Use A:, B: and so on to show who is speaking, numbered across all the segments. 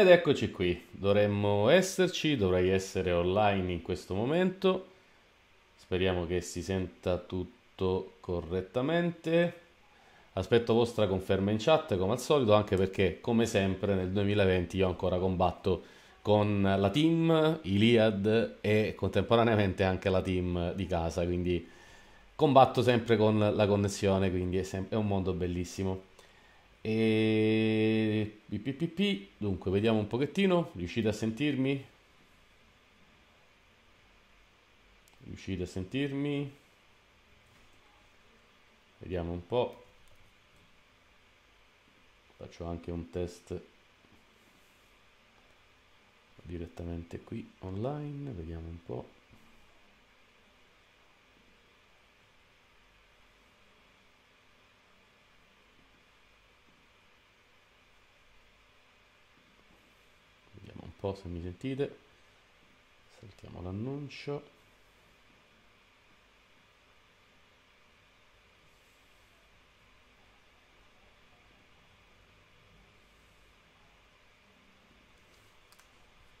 A: Ed eccoci qui, dovremmo esserci, dovrei essere online in questo momento. Speriamo che si senta tutto correttamente. Aspetto vostra conferma in chat come al solito, anche perché come sempre nel 2020 io ancora combatto con la team Iliad e contemporaneamente anche la team di casa, quindi combatto sempre con la connessione, quindi è, sempre, è un mondo bellissimo. E... Pipipipi. Dunque, vediamo un pochettino. Riuscite a sentirmi? Riuscite a sentirmi? Vediamo un po'. Faccio anche un test direttamente qui online. Vediamo un po'. po' se mi sentite. Saltiamo l'annuncio.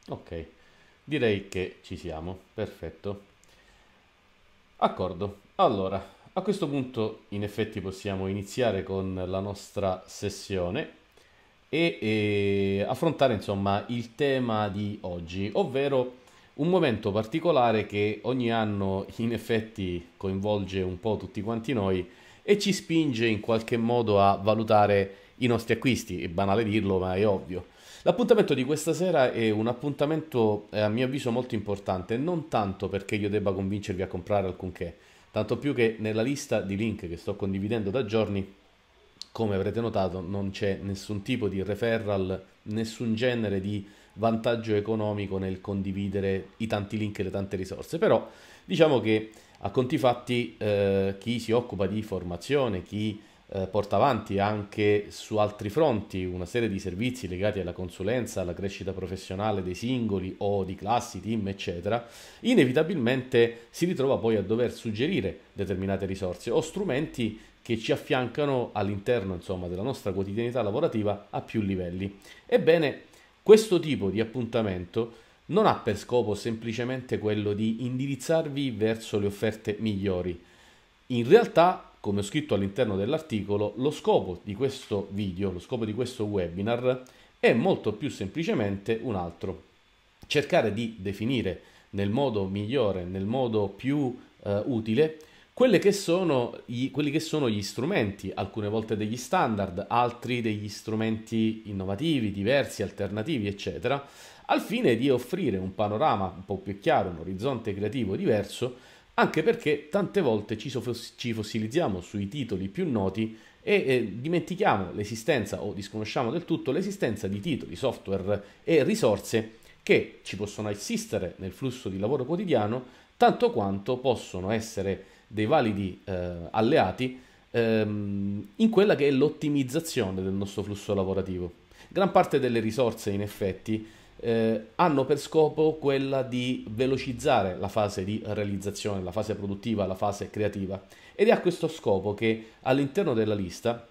A: Ok, direi che ci siamo, perfetto. Accordo, allora a questo punto in effetti possiamo iniziare con la nostra sessione e, e affrontare insomma il tema di oggi, ovvero un momento particolare che ogni anno in effetti coinvolge un po' tutti quanti noi e ci spinge in qualche modo a valutare i nostri acquisti, è banale dirlo ma è ovvio. L'appuntamento di questa sera è un appuntamento eh, a mio avviso molto importante, non tanto perché io debba convincervi a comprare alcunché, tanto più che nella lista di link che sto condividendo da giorni come avrete notato non c'è nessun tipo di referral, nessun genere di vantaggio economico nel condividere i tanti link e le tante risorse, però diciamo che a conti fatti eh, chi si occupa di formazione, chi eh, porta avanti anche su altri fronti una serie di servizi legati alla consulenza, alla crescita professionale dei singoli o di classi, team, eccetera, inevitabilmente si ritrova poi a dover suggerire determinate risorse o strumenti che ci affiancano all'interno insomma, della nostra quotidianità lavorativa a più livelli. Ebbene, questo tipo di appuntamento non ha per scopo semplicemente quello di indirizzarvi verso le offerte migliori. In realtà, come ho scritto all'interno dell'articolo, lo scopo di questo video, lo scopo di questo webinar è molto più semplicemente un altro. Cercare di definire nel modo migliore, nel modo più eh, utile, che sono gli, quelli che sono gli strumenti, alcune volte degli standard, altri degli strumenti innovativi, diversi, alternativi, eccetera, al fine di offrire un panorama un po' più chiaro, un orizzonte creativo diverso, anche perché tante volte ci, sof- ci fossilizziamo sui titoli più noti e eh, dimentichiamo l'esistenza o disconosciamo del tutto l'esistenza di titoli, software e risorse che ci possono assistere nel flusso di lavoro quotidiano, tanto quanto possono essere dei validi eh, alleati ehm, in quella che è l'ottimizzazione del nostro flusso lavorativo. Gran parte delle risorse, in effetti, eh, hanno per scopo quella di velocizzare la fase di realizzazione, la fase produttiva, la fase creativa ed è a questo scopo che all'interno della lista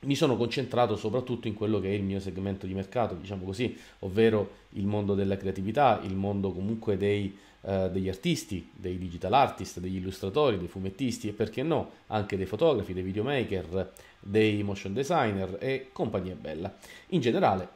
A: mi sono concentrato soprattutto in quello che è il mio segmento di mercato, diciamo così, ovvero il mondo della creatività, il mondo comunque dei eh, degli artisti, dei digital artist, degli illustratori, dei fumettisti e perché no anche dei fotografi, dei videomaker, dei motion designer e compagnia bella. In generale,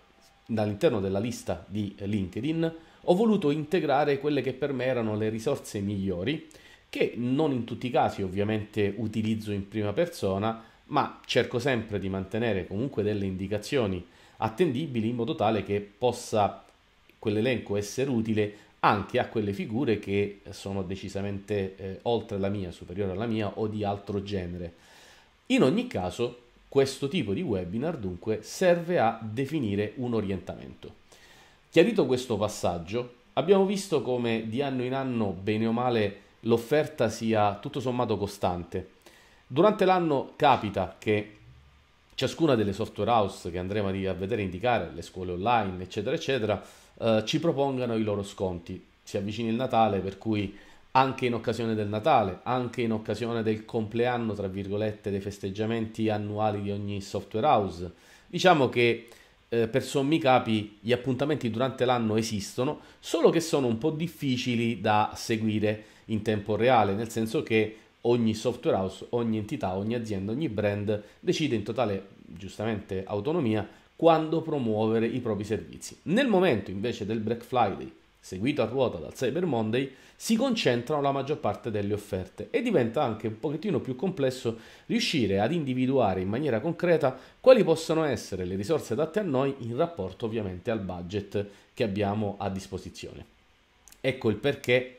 A: all'interno della lista di LinkedIn ho voluto integrare quelle che per me erano le risorse migliori, che non in tutti i casi ovviamente utilizzo in prima persona, ma cerco sempre di mantenere comunque delle indicazioni attendibili in modo tale che possa quell'elenco essere utile anche a quelle figure che sono decisamente eh, oltre la mia, superiore alla mia o di altro genere. In ogni caso, questo tipo di webinar dunque serve a definire un orientamento. Chiarito questo passaggio, abbiamo visto come di anno in anno, bene o male, l'offerta sia tutto sommato costante. Durante l'anno capita che ciascuna delle software house che andremo a vedere indicare, le scuole online, eccetera, eccetera, eh, ci propongano i loro sconti. Si avvicina il Natale, per cui anche in occasione del Natale, anche in occasione del compleanno, tra virgolette, dei festeggiamenti annuali di ogni software house, diciamo che eh, per sommi capi gli appuntamenti durante l'anno esistono, solo che sono un po' difficili da seguire in tempo reale, nel senso che ogni software house, ogni entità, ogni azienda, ogni brand decide in totale, giustamente, autonomia quando promuovere i propri servizi. Nel momento invece del Black Friday, seguito a ruota dal Cyber Monday, si concentrano la maggior parte delle offerte e diventa anche un pochettino più complesso riuscire ad individuare in maniera concreta quali possono essere le risorse adatte a noi in rapporto ovviamente al budget che abbiamo a disposizione. Ecco il perché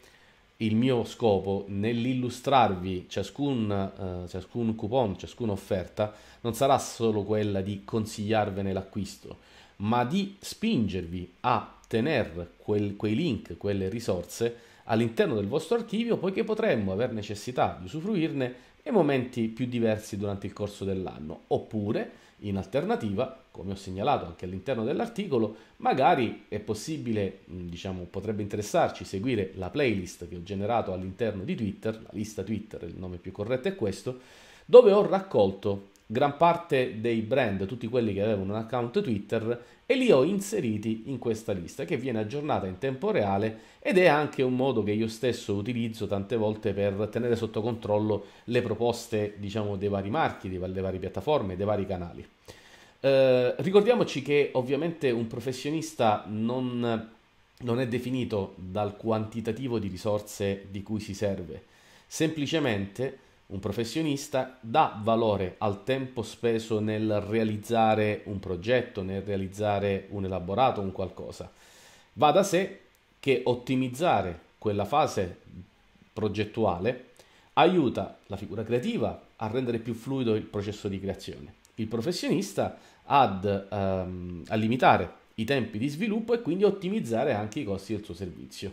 A: il mio scopo nell'illustrarvi ciascun, uh, ciascun coupon, ciascuna offerta, non sarà solo quella di consigliarvene l'acquisto, ma di spingervi a tenere quel, quei link, quelle risorse all'interno del vostro archivio, poiché potremmo aver necessità di usufruirne nei momenti più diversi durante il corso dell'anno, oppure, in alternativa, come ho segnalato anche all'interno dell'articolo, magari è possibile, diciamo, potrebbe interessarci seguire la playlist che ho generato all'interno di Twitter, la lista Twitter, il nome più corretto è questo, dove ho raccolto gran parte dei brand, tutti quelli che avevano un account Twitter, e li ho inseriti in questa lista che viene aggiornata in tempo reale ed è anche un modo che io stesso utilizzo tante volte per tenere sotto controllo le proposte, diciamo, dei vari marchi, delle varie piattaforme, dei vari canali. Eh, ricordiamoci che ovviamente un professionista non, non è definito dal quantitativo di risorse di cui si serve, semplicemente un professionista dà valore al tempo speso nel realizzare un progetto, nel realizzare un elaborato, un qualcosa. Va da sé che ottimizzare quella fase progettuale aiuta la figura creativa a rendere più fluido il processo di creazione. Il professionista ad, um, a limitare i tempi di sviluppo e quindi ottimizzare anche i costi del suo servizio.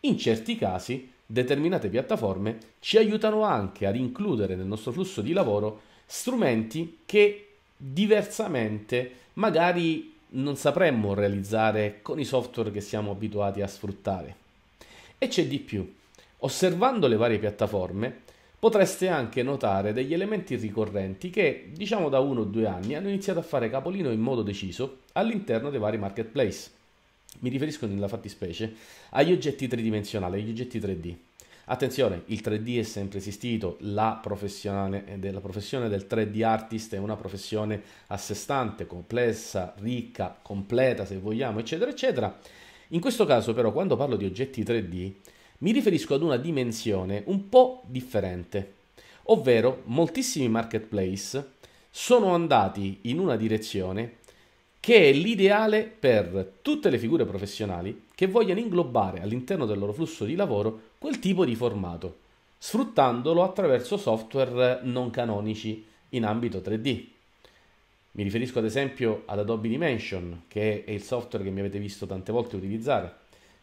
A: In certi casi determinate piattaforme ci aiutano anche ad includere nel nostro flusso di lavoro strumenti che diversamente magari non sapremmo realizzare con i software che siamo abituati a sfruttare. E c'è di più. Osservando le varie piattaforme potreste anche notare degli elementi ricorrenti che, diciamo da uno o due anni, hanno iniziato a fare capolino in modo deciso all'interno dei vari marketplace. Mi riferisco nella fattispecie agli oggetti tridimensionali, agli oggetti 3D. Attenzione, il 3D è sempre esistito, la professione, eh, la professione del 3D artist è una professione a sé stante, complessa, ricca, completa se vogliamo, eccetera, eccetera. In questo caso però, quando parlo di oggetti 3D, mi riferisco ad una dimensione un po' differente, ovvero moltissimi marketplace sono andati in una direzione che è l'ideale per tutte le figure professionali che vogliono inglobare all'interno del loro flusso di lavoro quel tipo di formato, sfruttandolo attraverso software non canonici in ambito 3D. Mi riferisco ad esempio ad Adobe Dimension, che è il software che mi avete visto tante volte utilizzare.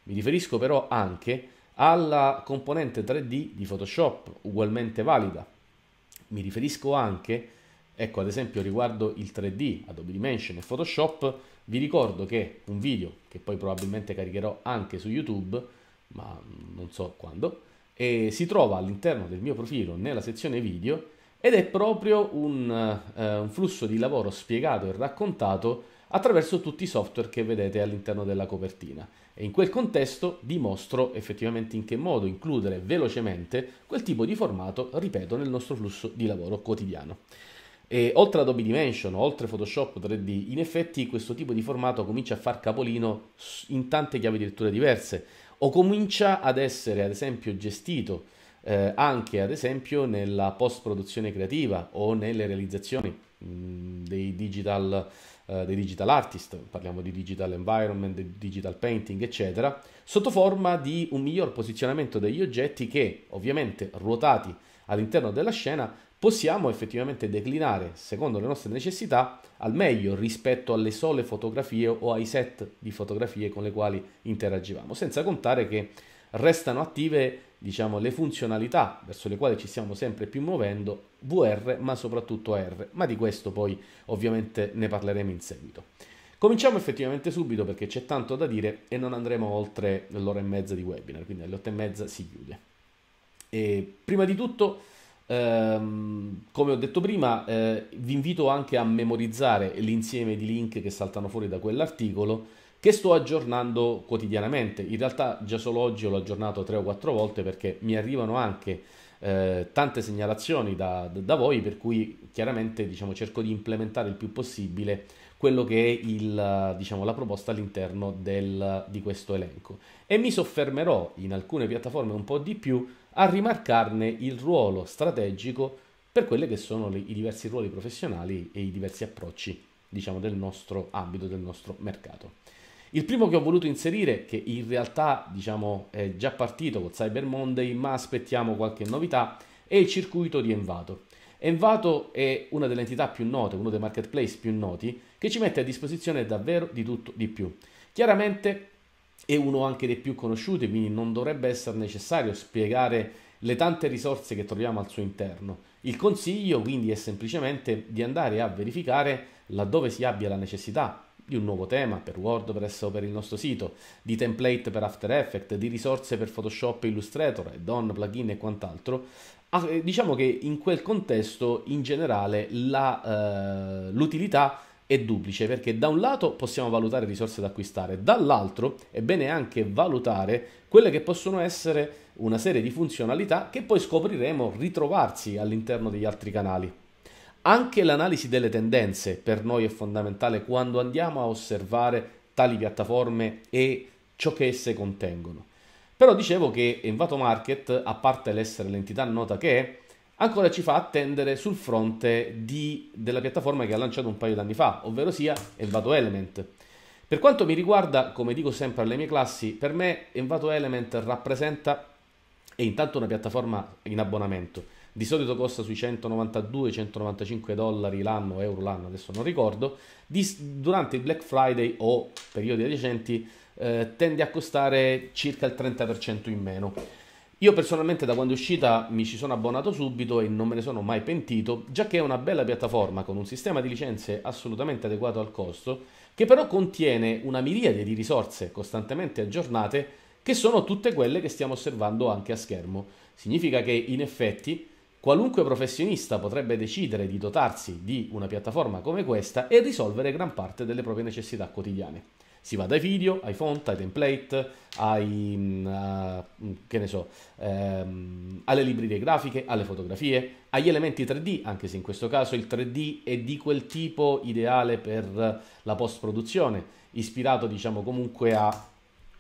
A: Mi riferisco però anche a alla componente 3D di Photoshop, ugualmente valida. Mi riferisco anche, ecco ad esempio riguardo il 3D, Adobe Dimension e Photoshop, vi ricordo che un video, che poi probabilmente caricherò anche su YouTube, ma non so quando, si trova all'interno del mio profilo nella sezione video ed è proprio un, eh, un flusso di lavoro spiegato e raccontato attraverso tutti i software che vedete all'interno della copertina e in quel contesto dimostro effettivamente in che modo includere velocemente quel tipo di formato, ripeto, nel nostro flusso di lavoro quotidiano. E oltre Adobe Dimension, oltre Photoshop 3D, in effetti questo tipo di formato comincia a far capolino in tante chiavi di lettura diverse o comincia ad essere ad esempio gestito eh, anche ad esempio nella post produzione creativa o nelle realizzazioni mh, mm, dei digital eh, dei digital artist, parliamo di digital environment, digital painting, eccetera, sotto forma di un miglior posizionamento degli oggetti che, ovviamente, ruotati all'interno della scena, possiamo effettivamente declinare secondo le nostre necessità al meglio rispetto alle sole fotografie o ai set di fotografie con le quali interagivamo, senza contare che restano attive diciamo, le funzionalità verso le quali ci stiamo sempre più muovendo VR ma soprattutto AR, ma di questo poi ovviamente ne parleremo in seguito. Cominciamo effettivamente subito perché c'è tanto da dire e non andremo oltre l'ora e mezza di webinar, quindi alle otto e mezza si chiude. E prima di tutto, ehm, come ho detto prima, eh, vi invito anche a memorizzare l'insieme di link che saltano fuori da quell'articolo che sto aggiornando quotidianamente. In realtà già solo oggi l'ho aggiornato tre o quattro volte perché mi arrivano anche eh, tante segnalazioni da, da, voi, per cui chiaramente diciamo, cerco di implementare il più possibile quello che è il, diciamo, la proposta all'interno del, di questo elenco. E mi soffermerò in alcune piattaforme un po' di più a rimarcarne il ruolo strategico per quelli che sono le, i diversi ruoli professionali e i diversi approcci diciamo, del nostro ambito, del nostro mercato. Il primo che ho voluto inserire, che in realtà diciamo, è già partito con Cyber Monday, ma aspettiamo qualche novità, è il circuito di Envato. Envato è una delle entità più note, uno dei marketplace più noti, che ci mette a disposizione davvero di tutto, di più. Chiaramente è uno anche dei più conosciuti, quindi non dovrebbe essere necessario spiegare le tante risorse che troviamo al suo interno. Il consiglio quindi è semplicemente di andare a verificare laddove si abbia la necessità di un nuovo tema per WordPress o per il nostro sito, di template per After Effects, di risorse per Photoshop, Illustrator, DON, plugin e quant'altro, ah, eh, diciamo che in quel contesto in generale la, eh, l'utilità è duplice perché da un lato possiamo valutare risorse da acquistare, dall'altro è bene anche valutare quelle che possono essere una serie di funzionalità che poi scopriremo ritrovarsi all'interno degli altri canali. Anche l'analisi delle tendenze per noi è fondamentale quando andiamo a osservare tali piattaforme e ciò che esse contengono. Però dicevo che Envato Market, a parte l'essere l'entità nota che è, ancora ci fa attendere sul fronte di, della piattaforma che ha lanciato un paio d'anni fa, ovvero sia Envato Element. Per quanto mi riguarda, come dico sempre alle mie classi, per me Envato Element rappresenta, e intanto una piattaforma in abbonamento, di solito costa sui 192-195 dollari l'anno, euro l'anno, adesso non ricordo, durante il Black Friday o periodi adiacenti eh, tende a costare circa il 30% in meno. Io personalmente da quando è uscita mi ci sono abbonato subito e non me ne sono mai pentito, già che è una bella piattaforma con un sistema di licenze assolutamente adeguato al costo, che però contiene una miriade di risorse costantemente aggiornate che sono tutte quelle che stiamo osservando anche a schermo. Significa che in effetti Qualunque professionista potrebbe decidere di dotarsi di una piattaforma come questa e risolvere gran parte delle proprie necessità quotidiane. Si va dai video, ai font, ai template, ai, uh, che ne so, ehm, alle librerie grafiche, alle fotografie, agli elementi 3D, anche se in questo caso il 3D è di quel tipo ideale per la post-produzione, ispirato diciamo comunque a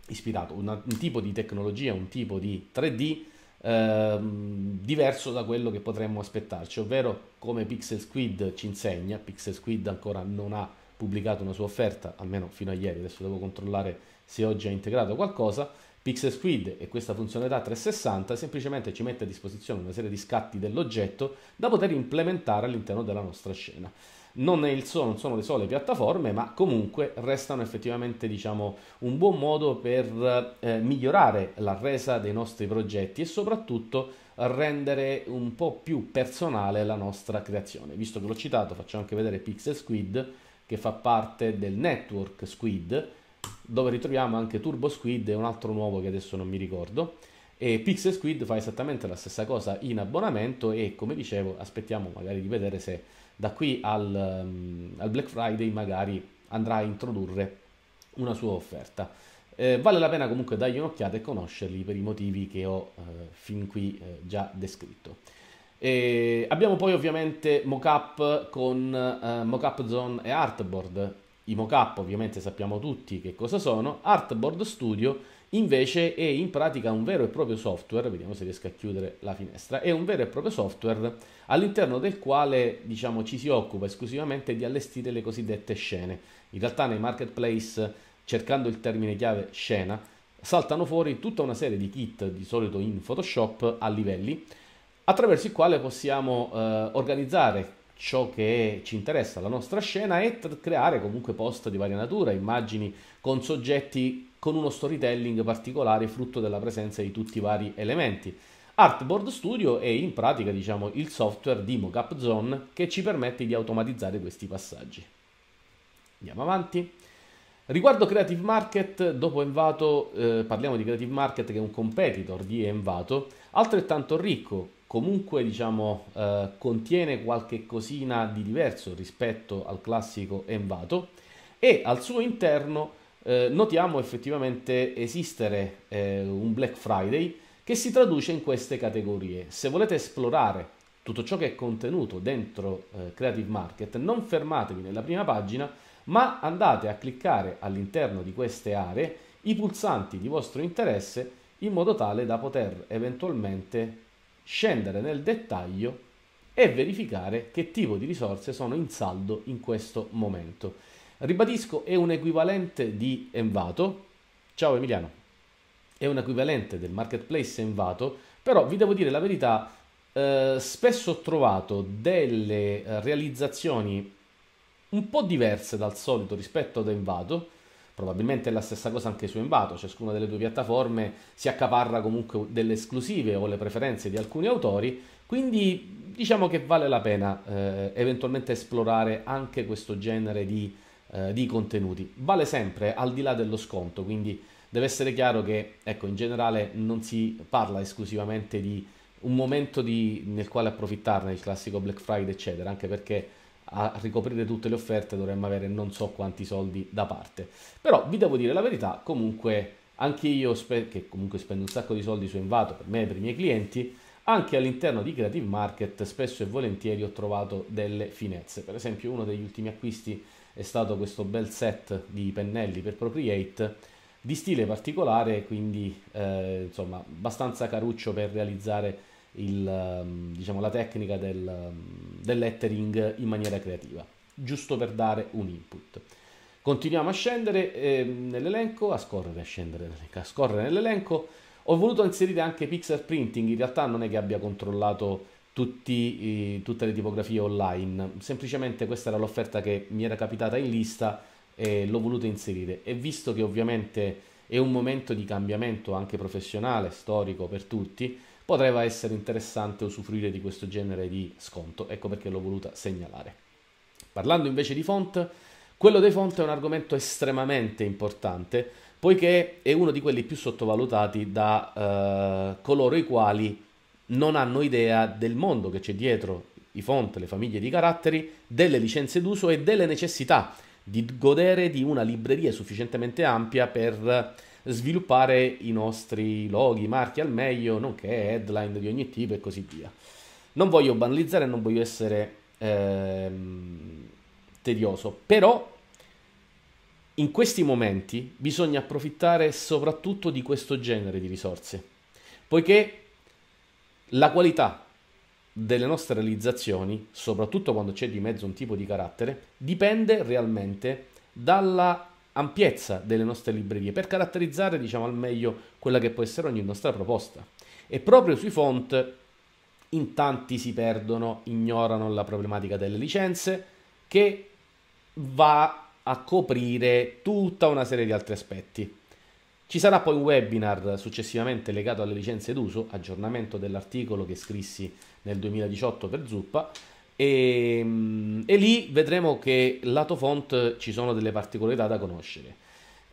A: ispirato, un, un tipo di tecnologia, un tipo di 3D ehm, diverso da quello che potremmo aspettarci, ovvero come Pixel Squid ci insegna, Pixel Squid ancora non ha pubblicato una sua offerta, almeno fino a ieri, adesso devo controllare se oggi ha integrato qualcosa, Pixel Squid e questa funzionalità 360 semplicemente ci mette a disposizione una serie di scatti dell'oggetto da poter implementare all'interno della nostra scena non, il, non, sono le sole piattaforme, ma comunque restano effettivamente diciamo, un buon modo per eh, migliorare la resa dei nostri progetti e soprattutto rendere un po' più personale la nostra creazione. Visto che l'ho citato, faccio anche vedere Pixel Squid, che fa parte del network Squid, dove ritroviamo anche Turbo Squid e un altro nuovo che adesso non mi ricordo. E Pixel Squid fa esattamente la stessa cosa in abbonamento e come dicevo aspettiamo magari di vedere se da qui al, um, al Black Friday magari andrà a introdurre una sua offerta. Eh, vale la pena comunque dargli un'occhiata e conoscerli per i motivi che ho eh, fin qui eh, già descritto. E abbiamo poi ovviamente mockup con eh, mockup zone e artboard. I mockup ovviamente sappiamo tutti che cosa sono, artboard studio invece è in pratica un vero e proprio software, vediamo se riesco a chiudere la finestra, è un vero e proprio software all'interno del quale diciamo, ci si occupa esclusivamente di allestire le cosiddette scene. In realtà nei marketplace, cercando il termine chiave scena, saltano fuori tutta una serie di kit, di solito in Photoshop, a livelli, attraverso il quale possiamo eh, organizzare ciò che ci interessa, la nostra scena e creare comunque post di varia natura, immagini con soggetti con uno storytelling particolare frutto della presenza di tutti i vari elementi. Artboard Studio è in pratica diciamo, il software di Mockup Zone che ci permette di automatizzare questi passaggi. Andiamo avanti. Riguardo Creative Market, dopo Envato eh, parliamo di Creative Market che è un competitor di Envato, altrettanto ricco, comunque diciamo, eh, contiene qualche cosina di diverso rispetto al classico Envato e al suo interno eh, notiamo effettivamente esistere eh, un Black Friday che si traduce in queste categorie. Se volete esplorare tutto ciò che è contenuto dentro eh, Creative Market, non fermatevi nella prima pagina, ma andate a cliccare all'interno di queste aree i pulsanti di vostro interesse in modo tale da poter eventualmente scendere nel dettaglio e verificare che tipo di risorse sono in saldo in questo momento. Ribadisco, è un equivalente di Envato. Ciao Emiliano, è un equivalente del marketplace Envato, però vi devo dire la verità, eh, spesso ho trovato delle eh, realizzazioni un po' diverse dal solito rispetto ad Envato. Probabilmente è la stessa cosa anche su Envato, ciascuna delle due piattaforme si accaparra comunque delle esclusive o le preferenze di alcuni autori, quindi diciamo che vale la pena eh, eventualmente esplorare anche questo genere di eh, di contenuti. Vale sempre al di là dello sconto, quindi deve essere chiaro che ecco, in generale non si parla esclusivamente di un momento di, nel quale approfittarne, il classico Black Friday, eccetera, anche perché a ricoprire tutte le offerte dovremmo avere non so quanti soldi da parte. Però vi devo dire la verità, comunque anche io, spe- che comunque spendo un sacco di soldi su Invato per me e per i miei clienti, anche all'interno di Creative Market spesso e volentieri ho trovato delle finezze. Per esempio uno degli ultimi acquisti è stato questo bel set di pennelli per Procreate di stile particolare, quindi eh, insomma abbastanza caruccio per realizzare il, ehm, diciamo, la tecnica del, ehm, del lettering in maniera creativa, giusto per dare un input. Continuiamo a scendere eh, nell'elenco, a scorrere, a scendere, a scorrere nell'elenco. Ho voluto inserire anche pixel printing, in realtà non è che abbia controllato tutti, eh, tutte le tipografie online. Semplicemente questa era l'offerta che mi era capitata in lista e l'ho voluta inserire. E visto che ovviamente è un momento di cambiamento anche professionale, storico per tutti, potrebbe essere interessante usufruire di questo genere di sconto. Ecco perché l'ho voluta segnalare. Parlando invece di font, quello dei font è un argomento estremamente importante poiché è uno di quelli più sottovalutati da eh, coloro i quali non hanno idea del mondo che c'è dietro i font, le famiglie di caratteri, delle licenze d'uso e delle necessità di godere di una libreria sufficientemente ampia per sviluppare i nostri loghi, marchi al meglio, nonché headline di ogni tipo e così via. Non voglio banalizzare, non voglio essere ehm, tedioso, però in questi momenti bisogna approfittare soprattutto di questo genere di risorse, poiché la qualità delle nostre realizzazioni, soprattutto quando c'è di mezzo un tipo di carattere, dipende realmente dalla ampiezza delle nostre librerie per caratterizzare diciamo al meglio quella che può essere ogni nostra proposta e proprio sui font in tanti si perdono ignorano la problematica delle licenze che va a coprire tutta una serie di altri aspetti ci sarà poi un webinar successivamente legato alle licenze d'uso, aggiornamento dell'articolo che scrissi nel 2018 per Zuppa e, mm, e lì vedremo che lato font ci sono delle particolarità da conoscere.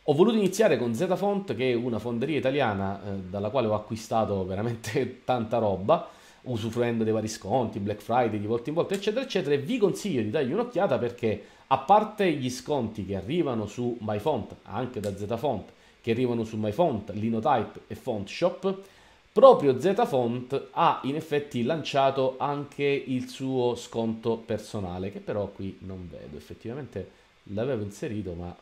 A: Ho voluto iniziare con Zfont, che è una fonderia italiana eh, dalla quale ho acquistato veramente tanta roba, usufruendo dei vari sconti, Black Friday di volta in volta, eccetera, eccetera. E vi consiglio di dargli un'occhiata perché, a parte gli sconti che arrivano su MyFont, anche da Zfont, Font, che arrivano su MyFont, Linotype e FontShop, proprio ZFont ha in effetti lanciato anche il suo sconto personale, che però qui non vedo, effettivamente l'avevo inserito, ma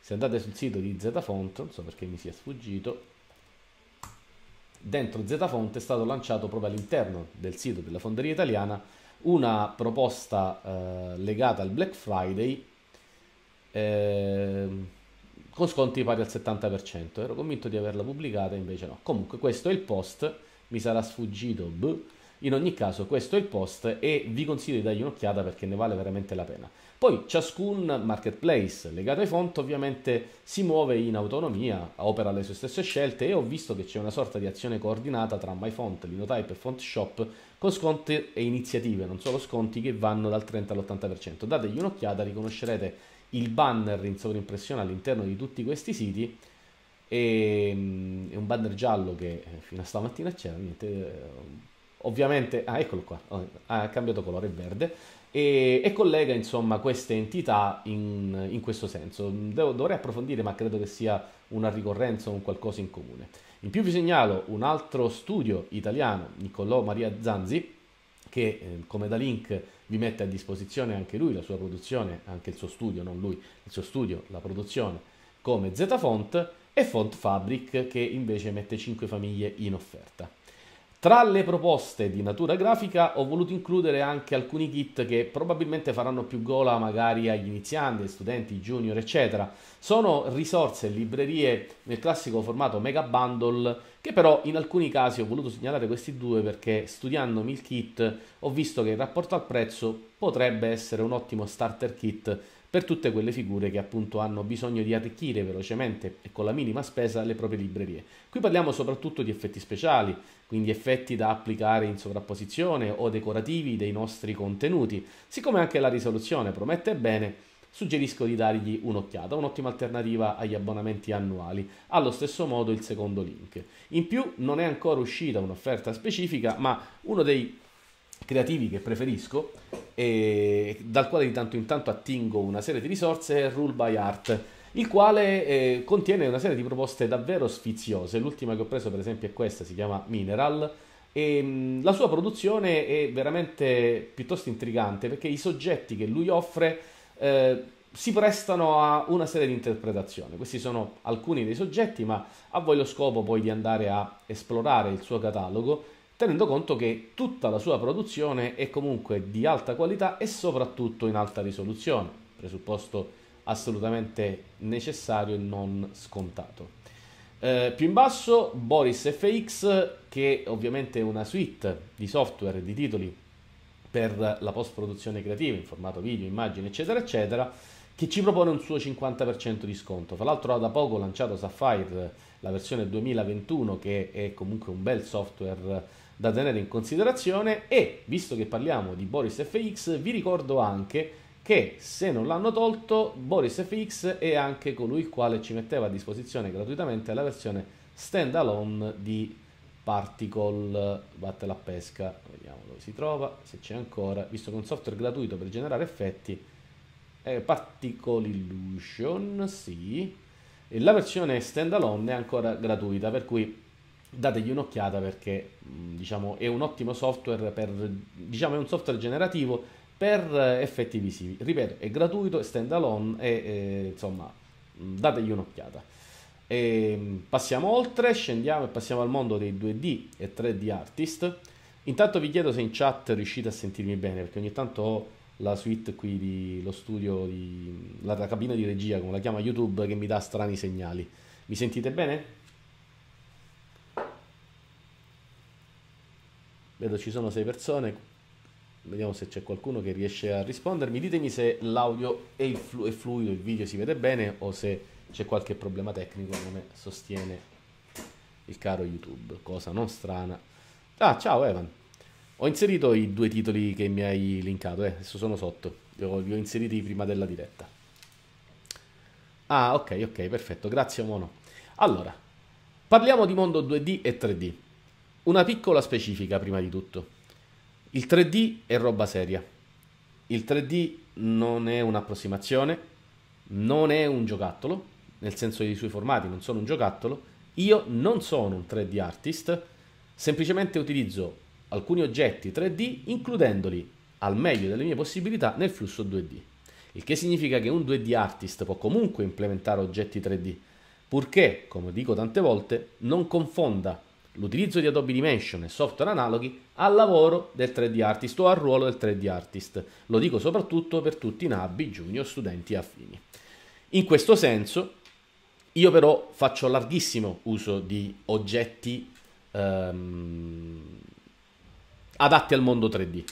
A: se andate sul sito di ZFont, non so perché mi sia sfuggito, dentro ZFont è stato lanciato proprio all'interno del sito della Fonderia Italiana una proposta eh, legata al Black Friday. Eh, con sconti pari al 70%. Ero convinto di averla pubblicata, invece no. Comunque questo è il post, mi sarà sfuggito, buh. In ogni caso questo è il post e vi consiglio di dargli un'occhiata perché ne vale veramente la pena. Poi ciascun marketplace legato ai font ovviamente si muove in autonomia, opera le sue stesse scelte e ho visto che c'è una sorta di azione coordinata tra MyFont, Linotype e FontShop con sconti e iniziative, non solo sconti, che vanno dal 30 all'80%. Dategli un'occhiata, riconoscerete il banner in sovrimpressione all'interno di tutti questi siti e um, un banner giallo che eh, fino a stamattina c'era, niente, eh, ovviamente, ah eccolo qua, oh, ha cambiato colore verde e, e collega insomma queste entità in, in questo senso. Devo, dovrei approfondire ma credo che sia una ricorrenza o un qualcosa in comune. In più vi segnalo un altro studio italiano, Niccolò Maria Zanzi, che eh, come da link vi mette a disposizione anche lui la sua produzione, anche il suo studio, non lui, il suo studio, la produzione come Zfont e Font Fabric che invece mette 5 famiglie in offerta. Tra le proposte di natura grafica ho voluto includere anche alcuni kit che probabilmente faranno più gola magari agli inizianti, studenti, junior eccetera. Sono risorse, e librerie nel classico formato mega bundle che però in alcuni casi ho voluto segnalare questi due perché studiandomi il kit ho visto che in rapporto al prezzo potrebbe essere un ottimo starter kit per tutte quelle figure che appunto hanno bisogno di arricchire velocemente e con la minima spesa le proprie librerie. Qui parliamo soprattutto di effetti speciali, quindi effetti da applicare in sovrapposizione o decorativi dei nostri contenuti. Siccome anche la risoluzione promette bene, suggerisco di dargli un'occhiata, un'ottima alternativa agli abbonamenti annuali, allo stesso modo il secondo link. In più non è ancora uscita un'offerta specifica, ma uno dei creativi che preferisco e dal quale di tanto in tanto attingo una serie di risorse, è Rule by Art, il quale eh, contiene una serie di proposte davvero sfiziose. L'ultima che ho preso per esempio è questa, si chiama Mineral. E, mh, mm, la sua produzione è veramente piuttosto intrigante perché i soggetti che lui offre eh, si prestano a una serie di interpretazioni. Questi sono alcuni dei soggetti, ma a voi lo scopo poi di andare a esplorare il suo catalogo tenendo conto che tutta la sua produzione è comunque di alta qualità e soprattutto in alta risoluzione, presupposto assolutamente necessario e non scontato. Eh, più in basso Boris FX che ovviamente è una suite di software e di titoli per la post produzione creativa in formato video, immagini eccetera eccetera che ci propone un suo 50% di sconto. Fra l'altro ha da poco lanciato Sapphire la versione 2021 che è comunque un bel software da tenere in considerazione e visto che parliamo di Boris FX vi ricordo anche che se non l'hanno tolto Boris FX è anche colui il quale ci metteva a disposizione gratuitamente la versione stand alone di Particle Battle a pesca vediamo dove si trova se c'è ancora visto che è un software gratuito per generare effetti eh, Particle Illusion sì e la versione stand alone è ancora gratuita per cui dategli un'occhiata perché mm, diciamo, è un ottimo software, per, diciamo, è un software generativo per eh, effetti visivi. Ripeto, è gratuito, è stand alone e eh, insomma mm, dategli un'occhiata. E ehm, passiamo oltre, scendiamo e passiamo al mondo dei 2D e 3D artist. Intanto vi chiedo se in chat riuscite a sentirmi bene perché ogni tanto ho la suite qui di lo studio, di, la, la cabina di regia come la chiama YouTube che mi dà strani segnali. Mi sentite bene? Vedo ci sono sei persone. Vediamo se c'è qualcuno che riesce a rispondermi. Ditemi se l'audio è, flu- è fluido, il video si vede bene o se c'è qualche problema tecnico come sostiene il caro YouTube, cosa non strana. Ah, ciao Evan. Ho inserito i due titoli che mi hai linkato, eh, adesso sono sotto. Li ho, li ho inseriti prima della diretta. Ah, ok, ok, perfetto. Grazie Mono. Allora, parliamo di mondo 2D e 3D. Una piccola specifica prima di tutto. Il 3D è roba seria. Il 3D non è un'approssimazione, non è un giocattolo, nel senso dei suoi formati non sono un giocattolo. Io non sono un 3D artist, semplicemente utilizzo alcuni oggetti 3D includendoli al meglio delle mie possibilità nel flusso 2D. Il che significa che un 2D artist può comunque implementare oggetti 3D, purché, come dico tante volte, non confonda l'utilizzo di Adobe Dimension e software analoghi al lavoro del 3D artist o al ruolo del 3D artist. Lo dico soprattutto per tutti i nabbi, junior, studenti affini. In questo senso, io però faccio larghissimo uso di oggetti ehm, adatti al mondo 3D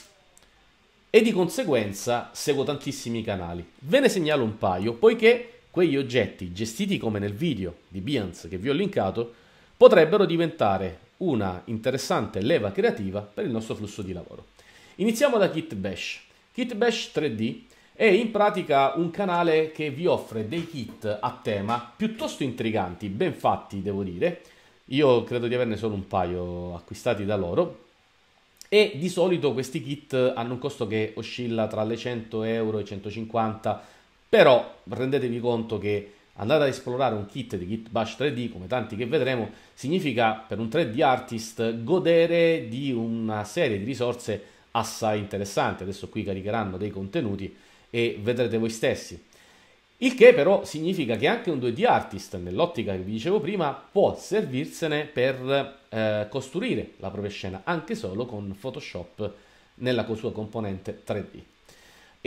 A: e di conseguenza seguo tantissimi canali. Ve ne segnalo un paio, poiché quegli oggetti gestiti come nel video di Beans che vi ho linkato potrebbero diventare una interessante leva creativa per il nostro flusso di lavoro. Iniziamo da Kit Bash. Kit Bash 3D è in pratica un canale che vi offre dei kit a tema piuttosto intriganti, ben fatti devo dire. Io credo di averne solo un paio acquistati da loro. E di solito questi kit hanno un costo che oscilla tra le 100 euro e i 150, però rendetevi conto che andare ad esplorare un kit di Git Bash 3D, come tanti che vedremo, significa per un 3D artist godere di una serie di risorse assai interessanti. Adesso qui caricheranno dei contenuti e vedrete voi stessi. Il che però significa che anche un 2D artist, nell'ottica che vi dicevo prima, può servirsene per eh, costruire la propria scena, anche solo con Photoshop nella sua componente 3D.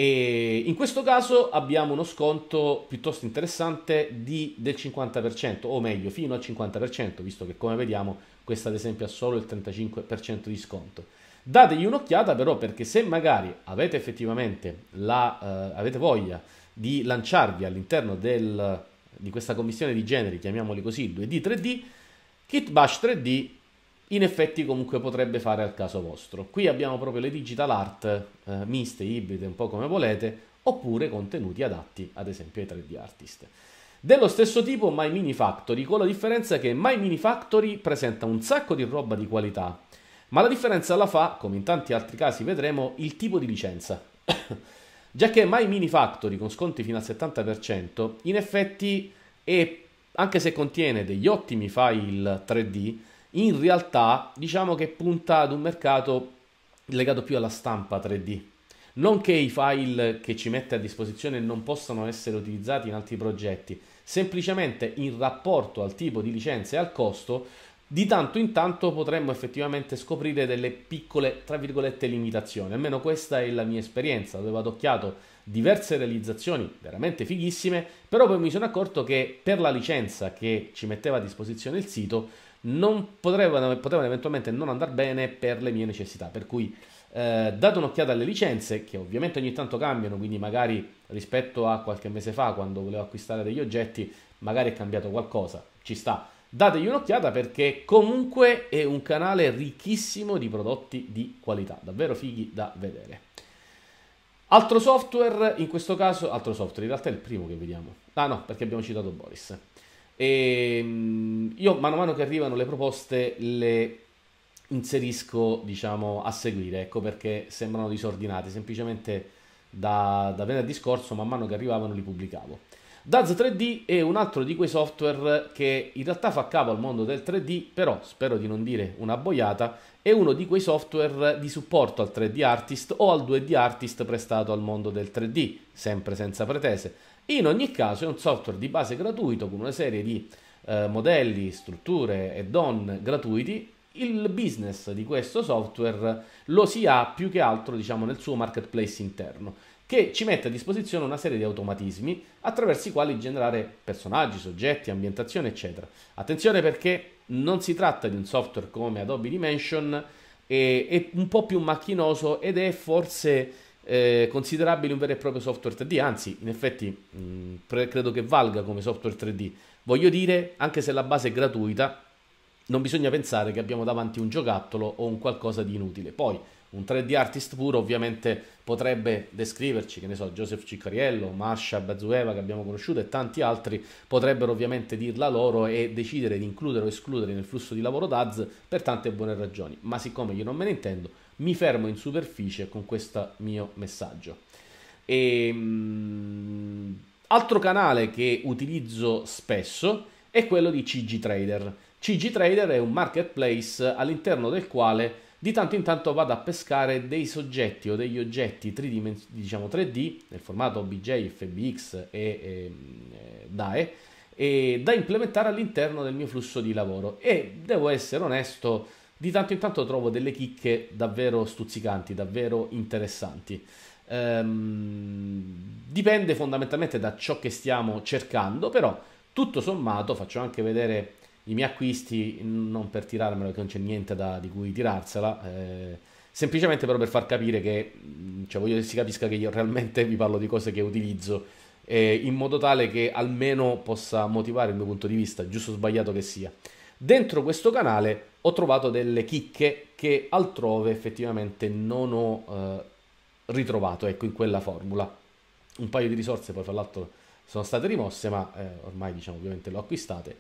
A: E in questo caso abbiamo uno sconto piuttosto interessante di, del 50%, o meglio, fino al 50%, visto che come vediamo questa ad esempio ha solo il 35% di sconto. Dategli un'occhiata però perché se magari avete effettivamente la, eh, avete voglia di lanciarvi all'interno del, di questa commissione di generi, chiamiamoli così, 2D, 3D, Kitbash 3D in effetti comunque potrebbe fare al caso vostro. Qui abbiamo proprio le digital art eh, miste, ibride, un po' come volete, oppure contenuti adatti ad esempio ai 3D artist. Dello stesso tipo My Mini Factory, con la differenza che My Mini Factory presenta un sacco di roba di qualità, ma la differenza la fa, come in tanti altri casi vedremo, il tipo di licenza. Già che My Mini Factory con sconti fino al 70%, in effetti è, anche se contiene degli ottimi file 3D, in realtà diciamo che punta ad un mercato legato più alla stampa 3D. Non che i file che ci mette a disposizione non possano essere utilizzati in altri progetti, semplicemente in rapporto al tipo di licenza e al costo, di tanto in tanto potremmo effettivamente scoprire delle piccole, tra virgolette, limitazioni. Almeno questa è la mia esperienza, dove avevo adocchiato diverse realizzazioni veramente fighissime, però poi mi sono accorto che per la licenza che ci metteva a disposizione il sito non potevano, potevano eventualmente non andare bene per le mie necessità. Per cui eh, date un'occhiata alle licenze, che ovviamente ogni tanto cambiano, quindi magari rispetto a qualche mese fa, quando volevo acquistare degli oggetti, magari è cambiato qualcosa, ci sta. Dategli un'occhiata perché comunque è un canale ricchissimo di prodotti di qualità, davvero fighi da vedere. Altro software, in questo caso, altro software, in realtà è il primo che vediamo. Ah no, perché abbiamo citato Boris. E ehm, io mano a mano che arrivano le proposte le inserisco, diciamo, a seguire, ecco perché sembrano disordinate, semplicemente da, da venerdì scorso, man mano che arrivavano li pubblicavo. Daz 3D è un altro di quei software che in realtà fa capo al mondo del 3D, però spero di non dire una boiata, è uno di quei software di supporto al 3D artist o al 2D artist prestato al mondo del 3D, sempre senza pretese. In ogni caso è un software di base gratuito con una serie di eh, modelli, strutture e don gratuiti. Il business di questo software lo si ha più che altro diciamo, nel suo marketplace interno che ci mette a disposizione una serie di automatismi attraverso i quali generare personaggi, soggetti, ambientazione, eccetera. Attenzione perché non si tratta di un software come Adobe Dimension, è, è un po' più macchinoso ed è forse eh, considerabile un vero e proprio software 3D, anzi in effetti mh, mm, pre- credo che valga come software 3D. Voglio dire, anche se la base è gratuita, non bisogna pensare che abbiamo davanti un giocattolo o un qualcosa di inutile. Poi un 3D artist puro ovviamente potrebbe descriverci, che ne so, Joseph Ciccariello, Masha Bazueva che abbiamo conosciuto e tanti altri potrebbero ovviamente dirla loro e decidere di includere o escludere nel flusso di lavoro DAZ per tante buone ragioni, ma siccome io non me ne intendo, mi fermo in superficie con questo mio messaggio. E, ehm, mh, altro canale che utilizzo spesso è quello di CG Trader. CG Trader è un marketplace all'interno del quale di tanto in tanto vado a pescare dei soggetti o degli oggetti 3 diciamo 3D nel formato BJ, FBX e, e DAE e da implementare all'interno del mio flusso di lavoro e devo essere onesto di tanto in tanto trovo delle chicche davvero stuzzicanti, davvero interessanti. Ehm, dipende fondamentalmente da ciò che stiamo cercando, però tutto sommato faccio anche vedere i miei acquisti, non per tirarmelo che non c'è niente da, di cui tirarsela, eh, semplicemente però per far capire che, mm, cioè voglio che si capisca che io realmente vi parlo di cose che utilizzo eh, in modo tale che almeno possa motivare il mio punto di vista, giusto o sbagliato che sia. Dentro questo canale ho trovato delle chicche che altrove effettivamente non ho eh, ritrovato ecco, in quella formula. Un paio di risorse poi fra l'altro sono state rimosse, ma eh, ormai diciamo ovviamente le ho acquistate.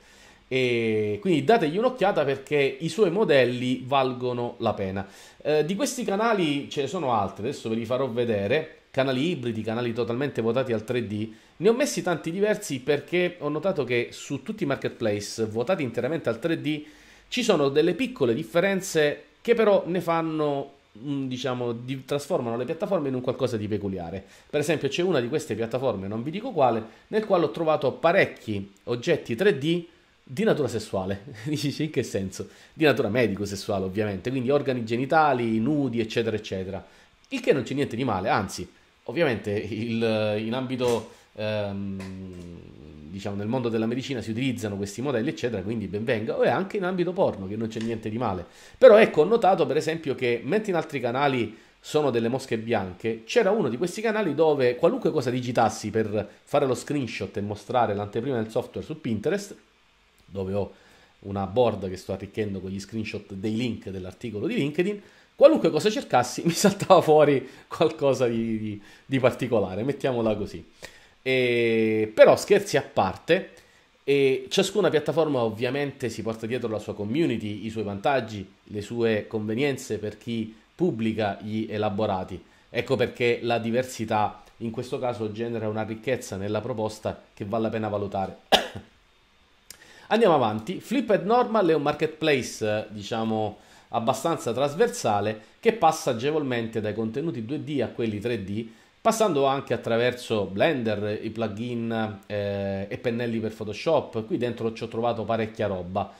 A: E quindi dategli un'occhiata perché i suoi modelli valgono la pena. Eh, di questi canali ce ne sono altri, adesso ve li farò vedere. Canali ibridi, canali totalmente votati al 3D. Ne ho messi tanti diversi perché ho notato che su tutti i marketplace votati interamente al 3D ci sono delle piccole differenze che però ne fanno mm, diciamo, di, trasformano le piattaforme in un qualcosa di peculiare. Per esempio, c'è una di queste piattaforme, non vi dico quale, nel quale ho trovato parecchi oggetti 3D di natura sessuale. Dici in che senso? Di natura medico-sessuale, ovviamente, quindi organi genitali, nudi, eccetera, eccetera. Il che non c'è niente di male, anzi, ovviamente il, in ambito ehm, diciamo, nel mondo della medicina si utilizzano questi modelli, eccetera, quindi benvenga, o è anche in ambito porno, che non c'è niente di male. Però ecco, ho notato per esempio che mentre in altri canali sono delle mosche bianche, c'era uno di questi canali dove qualunque cosa digitassi per fare lo screenshot e mostrare l'anteprima del software su Pinterest, dove ho una board che sto arricchendo con gli screenshot dei link dell'articolo di LinkedIn, qualunque cosa cercassi mi saltava fuori qualcosa di, di, di particolare, mettiamola così. E, però scherzi a parte, ciascuna piattaforma ovviamente si porta dietro la sua community, i suoi vantaggi, le sue convenienze per chi pubblica gli elaborati. Ecco perché la diversità in questo caso genera una ricchezza nella proposta che vale la pena valutare. Andiamo avanti, Flipped Normal è un marketplace, diciamo, abbastanza trasversale che passa agevolmente dai contenuti 2D a quelli 3D passando anche attraverso Blender, i plugin eh, e pennelli per Photoshop. Qui dentro ci ho trovato parecchia roba.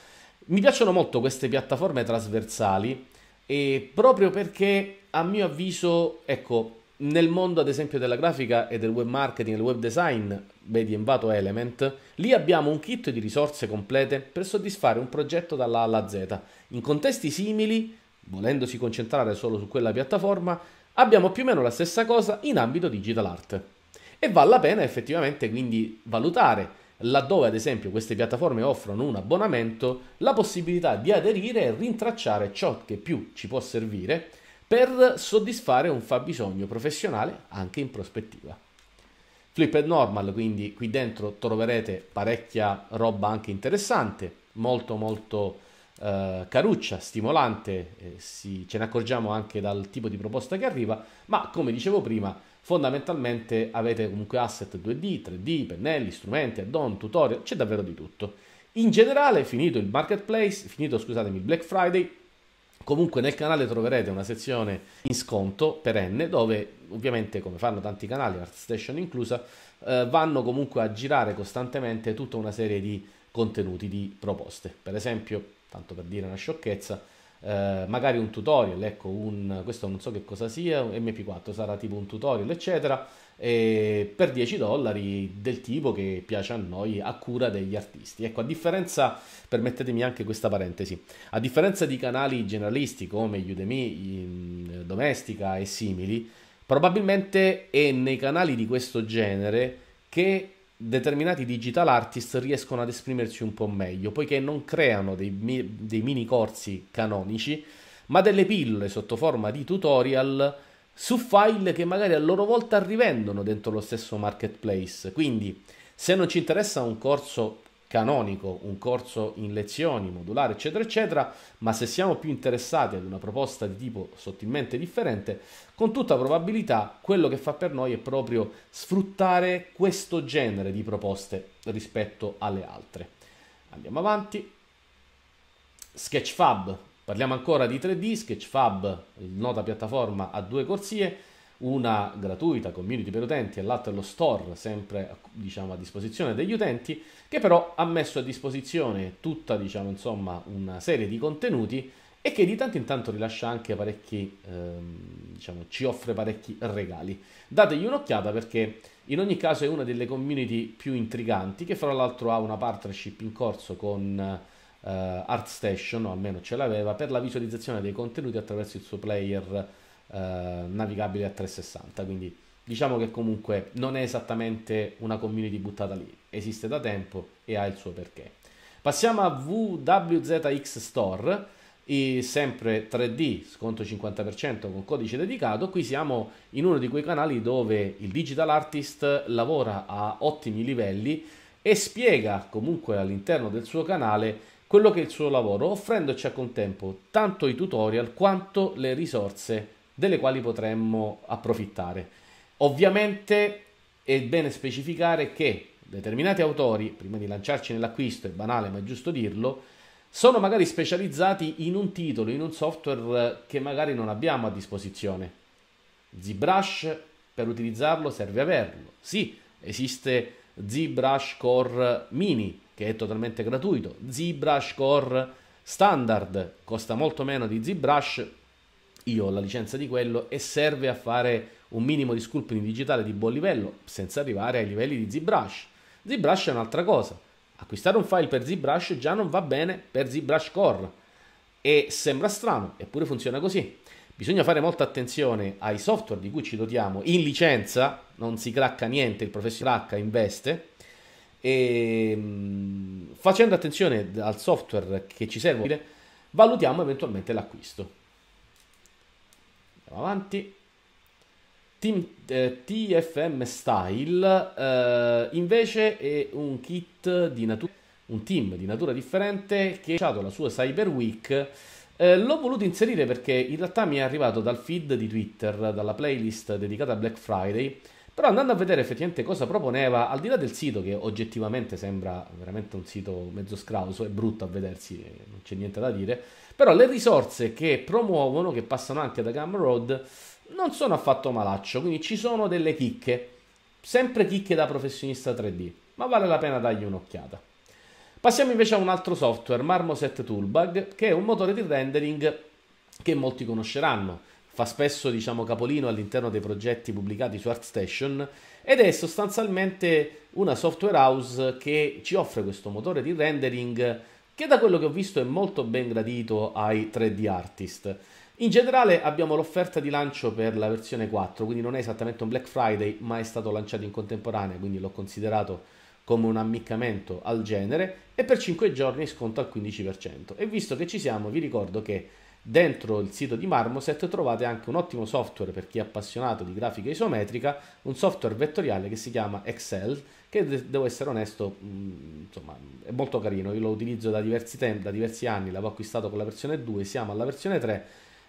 A: Mi piacciono molto queste piattaforme trasversali e proprio perché a mio avviso, ecco, nel mondo ad esempio della grafica e del web marketing e del web design, vedi Envato Element, lì abbiamo un kit di risorse complete per soddisfare un progetto dalla A alla Z. In contesti simili, volendosi concentrare solo su quella piattaforma, abbiamo più o meno la stessa cosa in ambito digital art. E vale la pena effettivamente quindi valutare laddove ad esempio queste piattaforme offrono un abbonamento, la possibilità di aderire e rintracciare ciò che più ci può servire per soddisfare un fabbisogno professionale anche in prospettiva. Flip normal, quindi qui dentro troverete parecchia roba anche interessante, molto molto eh, caruccia, stimolante, eh, sì, ce ne accorgiamo anche dal tipo di proposta che arriva, ma come dicevo prima, fondamentalmente avete comunque asset 2D, 3D, pennelli, strumenti, add-on, tutorial, c'è davvero di tutto. In generale, finito il marketplace, finito scusatemi il Black Friday, Comunque nel canale troverete una sezione in sconto perenne dove ovviamente come fanno tanti canali, ArtStation inclusa, eh, vanno comunque a girare costantemente tutta una serie di contenuti, di proposte. Per esempio tanto per dire una sciocchezza, eh, magari un tutorial, ecco, un, questo non so che cosa sia, MP4 sarà tipo un tutorial, eccetera, per 10 dollari del tipo che piace a noi a cura degli artisti. Ecco, a differenza, permettetemi anche questa parentesi, a differenza di canali generalisti come Udemy, eh, Domestica e simili, probabilmente è nei canali di questo genere che determinati digital artist riescono ad esprimersi un po' meglio, poiché non creano dei, dei mini corsi canonici, ma delle pillole sotto forma di tutorial su file che magari a loro volta rivendono dentro lo stesso marketplace. Quindi, se non ci interessa un corso canonico, un corso in lezioni, modulare, eccetera, eccetera, ma se siamo più interessati ad una proposta di tipo sottilmente differente, con tutta probabilità quello che fa per noi è proprio sfruttare questo genere di proposte rispetto alle altre. Andiamo avanti. Sketchfab, parliamo ancora di 3D, Sketchfab, nota piattaforma a due corsie, una gratuita community per utenti e l'altra lo store sempre diciamo, a disposizione degli utenti che però ha messo a disposizione tutta diciamo, insomma, una serie di contenuti e che di tanto in tanto rilascia anche parecchi, ehm, diciamo, ci offre parecchi regali. Dategli un'occhiata perché in ogni caso è una delle community più intriganti che fra l'altro ha una partnership in corso con eh, ArtStation, o almeno ce l'aveva, per la visualizzazione dei contenuti attraverso il suo player eh, navigabile a 360, quindi diciamo che comunque non è esattamente una community buttata lì, esiste da tempo e ha il suo perché. Passiamo a WZX Store, sempre 3D, sconto 50% con codice dedicato. Qui siamo in uno di quei canali dove il digital artist lavora a ottimi livelli e spiega comunque all'interno del suo canale quello che è il suo lavoro, offrendoci al contempo tanto i tutorial quanto le risorse delle quali potremmo approfittare. Ovviamente è bene specificare che determinati autori, prima di lanciarci nell'acquisto, è banale ma è giusto dirlo, sono magari specializzati in un titolo, in un software che magari non abbiamo a disposizione. ZBrush, per utilizzarlo serve averlo. Sì, esiste ZBrush Core Mini, che è totalmente gratuito, ZBrush Core Standard costa molto meno di ZBrush, io ho la licenza di quello e serve a fare un minimo di sculpting digitale di buon livello senza arrivare ai livelli di ZBrush. ZBrush è un'altra cosa. Acquistare un file per ZBrush già non va bene per ZBrush Core e sembra strano, eppure funziona così. Bisogna fare molta attenzione ai software di cui ci dotiamo in licenza, non si cracca niente, il professor H investe. E ehm, facendo attenzione al software che ci serve, valutiamo eventualmente l'acquisto. Andiamo avanti. Team, eh, TFM Style eh, invece è un kit di natura un team di natura differente che ha lasciato la sua Cyber Week. Eh, l'ho voluto inserire perché in realtà mi è arrivato dal feed di Twitter, dalla playlist dedicata a Black Friday, però andando a vedere effettivamente cosa proponeva, al di là del sito che oggettivamente sembra veramente un sito mezzo scrauso, è brutto a vedersi, eh, non c'è niente da dire, però le risorse che promuovono, che passano anche da Gumroad, non sono affatto malaccio, quindi ci sono delle chicche, sempre chicche da professionista 3D, ma vale la pena dargli un'occhiata. Passiamo invece a un altro software, Marmoset Toolbag, che è un motore di rendering che molti conosceranno fa spesso diciamo, capolino all'interno dei progetti pubblicati su ArtStation ed è sostanzialmente una software house che ci offre questo motore di rendering che da quello che ho visto è molto ben gradito ai 3D artist. In generale abbiamo l'offerta di lancio per la versione 4, quindi non è esattamente un Black Friday, ma è stato lanciato in contemporanea, quindi l'ho considerato come un ammiccamento al genere e per 5 giorni sconto al 15%. E visto che ci siamo, vi ricordo che Dentro il sito di Marmoset trovate anche un ottimo software per chi è appassionato di grafica isometrica, un software vettoriale che si chiama Excel, che devo essere onesto, mm, insomma, è molto carino, io lo utilizzo da diversi, tem- da diversi anni, l'avevo acquistato con la versione 2, siamo alla versione 3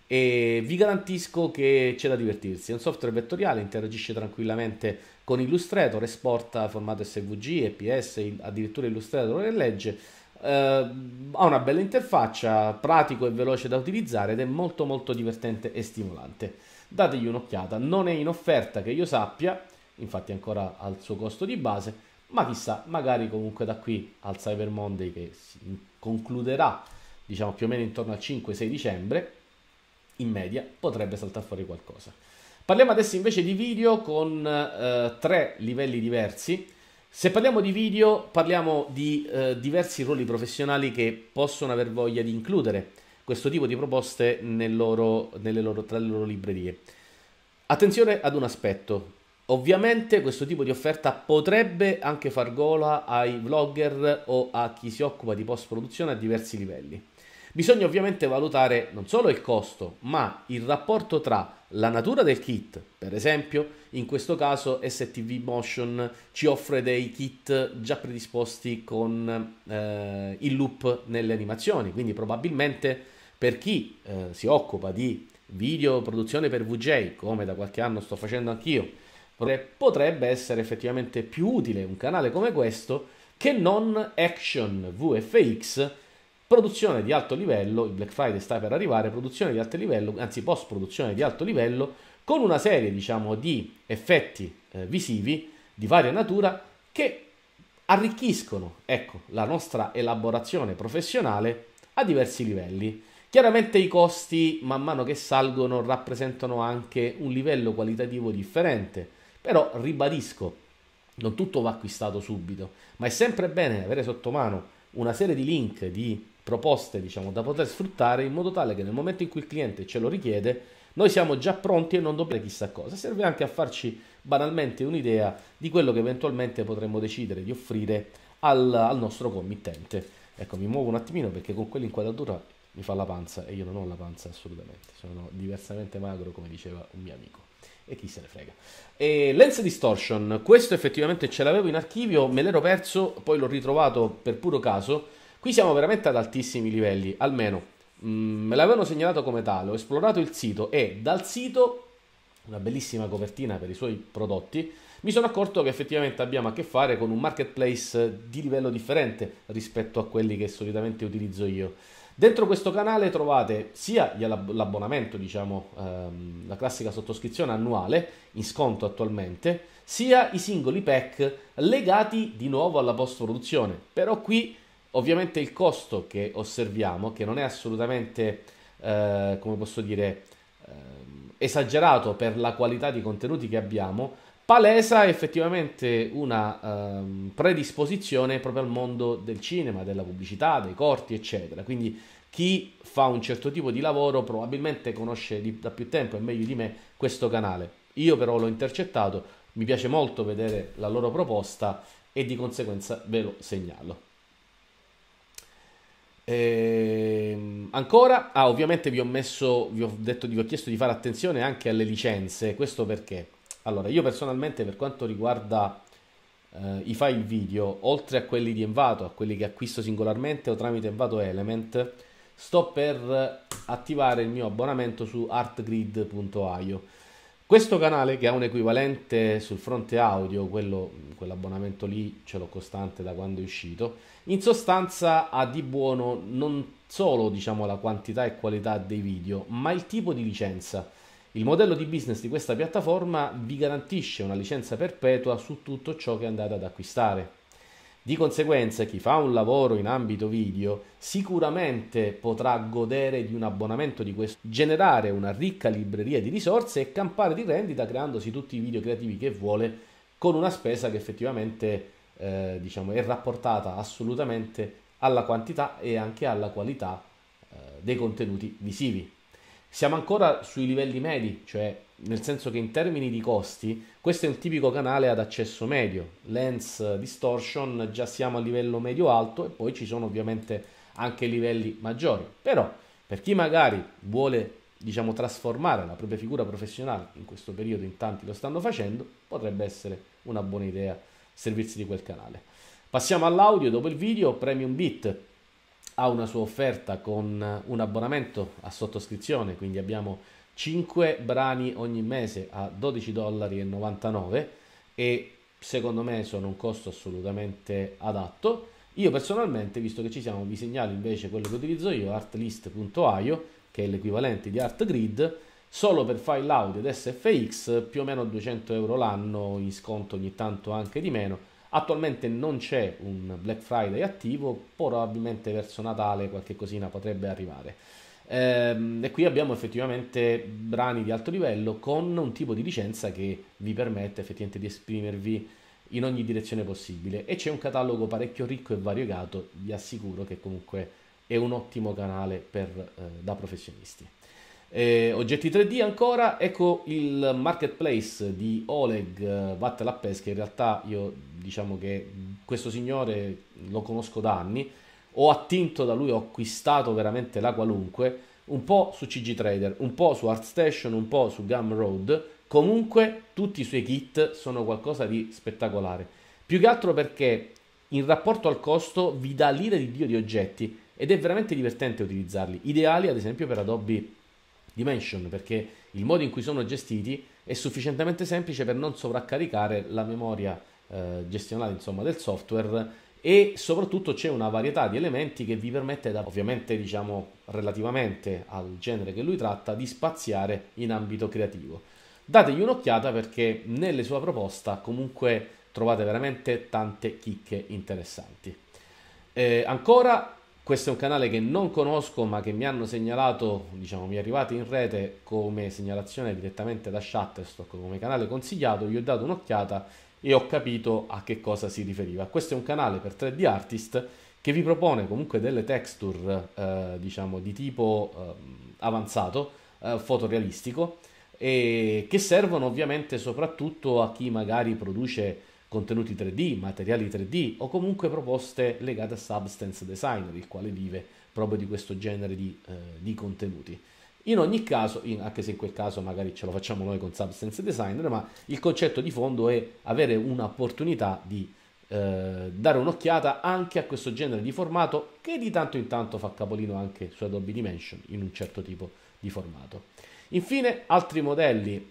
A: e vi garantisco che c'è da divertirsi. È un software vettoriale, interagisce tranquillamente con Illustrator, esporta formato SVG, EPS, addirittura Illustrator e legge eh, ha una bella interfaccia, pratico e veloce da utilizzare ed è molto molto divertente e stimolante. Dategli un'occhiata, non è in offerta che io sappia, infatti ancora al suo costo di base, ma chissà, magari comunque da qui al Cyber Monday che si concluderà diciamo più o meno intorno al 5-6 dicembre, in media potrebbe saltare fuori qualcosa. Parliamo adesso invece di video con uh, tre livelli diversi se parliamo di video, parliamo di eh, diversi ruoli professionali che possono aver voglia di includere questo tipo di proposte nel loro, loro, tra le loro librerie. Attenzione ad un aspetto. Ovviamente questo tipo di offerta potrebbe anche far gola ai vlogger o a chi si occupa di post-produzione a diversi livelli. Bisogna ovviamente valutare non solo il costo, ma il rapporto tra la natura del kit, per esempio, in questo caso STV Motion ci offre dei kit già predisposti con eh, il loop nelle animazioni, quindi probabilmente per chi eh, si occupa di video produzione per VJ, come da qualche anno sto facendo anch'io, potrebbe essere effettivamente più utile un canale come questo che non Action VFX produzione di alto livello, il Black Friday sta per arrivare, produzione di alto livello, anzi post produzione di alto livello con una serie diciamo, di effetti eh, visivi di varia natura che arricchiscono ecco, la nostra elaborazione professionale a diversi livelli. Chiaramente i costi man mano che salgono rappresentano anche un livello qualitativo differente, però ribadisco, non tutto va acquistato subito, ma è sempre bene avere sotto mano una serie di link, di proposte diciamo, da poter sfruttare in modo tale che nel momento in cui il cliente ce lo richiede noi siamo già pronti e non dobbiamo chissà cosa. Serve anche a farci banalmente un'idea di quello che eventualmente potremmo decidere di offrire al, al nostro committente. Ecco, mi muovo un attimino perché con quell'inquadratura mi fa la panza e io non ho la panza assolutamente, sono diversamente magro come diceva un mio amico e chi se ne frega. E Lens Distortion, questo effettivamente ce l'avevo in archivio, me l'ero perso, poi l'ho ritrovato per puro caso. Qui siamo veramente ad altissimi livelli, almeno Mm, me l'avevano segnalato come tale, ho esplorato il sito e dal sito, una bellissima copertina per i suoi prodotti, mi sono accorto che effettivamente abbiamo a che fare con un marketplace di livello differente rispetto a quelli che solitamente utilizzo io. Dentro questo canale trovate sia l'abbonamento, diciamo ehm, la classica sottoscrizione annuale in sconto attualmente, sia i singoli pack legati di nuovo alla post produzione. Però qui Ovviamente il costo che osserviamo, che non è assolutamente, eh, come posso dire, eh, esagerato per la qualità di contenuti che abbiamo, palesa effettivamente una eh, predisposizione proprio al mondo del cinema, della pubblicità, dei corti, eccetera. Quindi chi fa un certo tipo di lavoro probabilmente conosce di, da più tempo e meglio di me questo canale. Io però l'ho intercettato, mi piace molto vedere la loro proposta e di conseguenza ve lo segnalo. Eh, ancora, ah, ovviamente vi ho, messo, vi ho detto, vi ho chiesto di fare attenzione anche alle licenze. Questo perché? Allora, io personalmente, per quanto riguarda eh, i file video, oltre a quelli di Envato, a quelli che acquisto singolarmente o tramite Envato Element, sto per attivare il mio abbonamento su artgrid.io questo canale che ha un equivalente sul fronte audio, quello, quell'abbonamento lì ce l'ho costante da quando è uscito, in sostanza ha di buono non solo diciamo, la quantità e qualità dei video, ma il tipo di licenza. Il modello di business di questa piattaforma vi garantisce una licenza perpetua su tutto ciò che andate ad acquistare. Di conseguenza chi fa un lavoro in ambito video sicuramente potrà godere di un abbonamento di questo, generare una ricca libreria di risorse e campare di rendita creandosi tutti i video creativi che vuole con una spesa che effettivamente eh, diciamo, è rapportata assolutamente alla quantità e anche alla qualità eh, dei contenuti visivi. Siamo ancora sui livelli medi, cioè nel senso che in termini di costi, questo è un tipico canale ad accesso medio, lens eh, distortion già siamo a livello medio-alto e poi ci sono ovviamente anche livelli maggiori, però per chi magari vuole diciamo trasformare la propria figura professionale, in questo periodo in tanti lo stanno facendo, potrebbe essere una buona idea servirsi di quel canale. Passiamo all'audio, dopo il video Premium Beat ha una sua offerta con un abbonamento a sottoscrizione, quindi abbiamo 5 brani ogni mese a 12,99 dollari e secondo me sono un costo assolutamente adatto. Io personalmente, visto che ci siamo, vi segnalo invece quello che utilizzo io, artlist.io, che è l'equivalente di ArtGrid, solo per file audio ed SFX, più o meno 200 euro l'anno, in sconto ogni tanto anche di meno. Attualmente non c'è un Black Friday attivo, probabilmente verso Natale qualche cosina potrebbe arrivare. Ehm, e qui abbiamo effettivamente brani di alto livello con un tipo di licenza che vi permette effettivamente di esprimervi in ogni direzione possibile e c'è un catalogo parecchio ricco e variegato, vi assicuro che comunque è un ottimo canale per, eh, da professionisti. Eh, oggetti 3D ancora, ecco il marketplace di Oleg eh, Vattelapes che in realtà io diciamo che questo signore lo conosco da anni ho attinto da lui, ho acquistato veramente la qualunque, un po' su CG Trader, un po' su ArtStation, un po' su Gumroad, comunque tutti i suoi kit sono qualcosa di spettacolare. Più che altro perché in rapporto al costo vi dà l'ira di Dio di oggetti ed è veramente divertente utilizzarli, ideali ad esempio per Adobe Dimension perché il modo in cui sono gestiti è sufficientemente semplice per non sovraccaricare la memoria eh, gestionale insomma, del software e soprattutto c'è una varietà di elementi che vi permette, da, ovviamente diciamo relativamente al genere che lui tratta, di spaziare in ambito creativo. Dategli un'occhiata perché nelle sue proposte comunque trovate veramente tante chicche interessanti. Eh, ancora, questo è un canale che non conosco ma che mi hanno segnalato, diciamo mi è arrivato in rete come segnalazione direttamente da Shutterstock come canale consigliato, gli ho dato un'occhiata e ho capito a che cosa si riferiva. Questo è un canale per 3D Artist che vi propone comunque delle texture eh, diciamo di tipo eh, avanzato, eh, fotorealistico e che servono ovviamente soprattutto a chi magari produce contenuti 3D, materiali 3D o comunque proposte legate a substance designer, il quale vive proprio di questo genere di, eh, di contenuti. In ogni caso, in, anche se in quel caso magari ce lo facciamo noi con Substance Designer, ma il concetto di fondo è avere un'opportunità di eh, dare un'occhiata anche a questo genere di formato che di tanto in tanto fa capolino anche su Adobe Dimension in un certo tipo di formato. Infine, altri modelli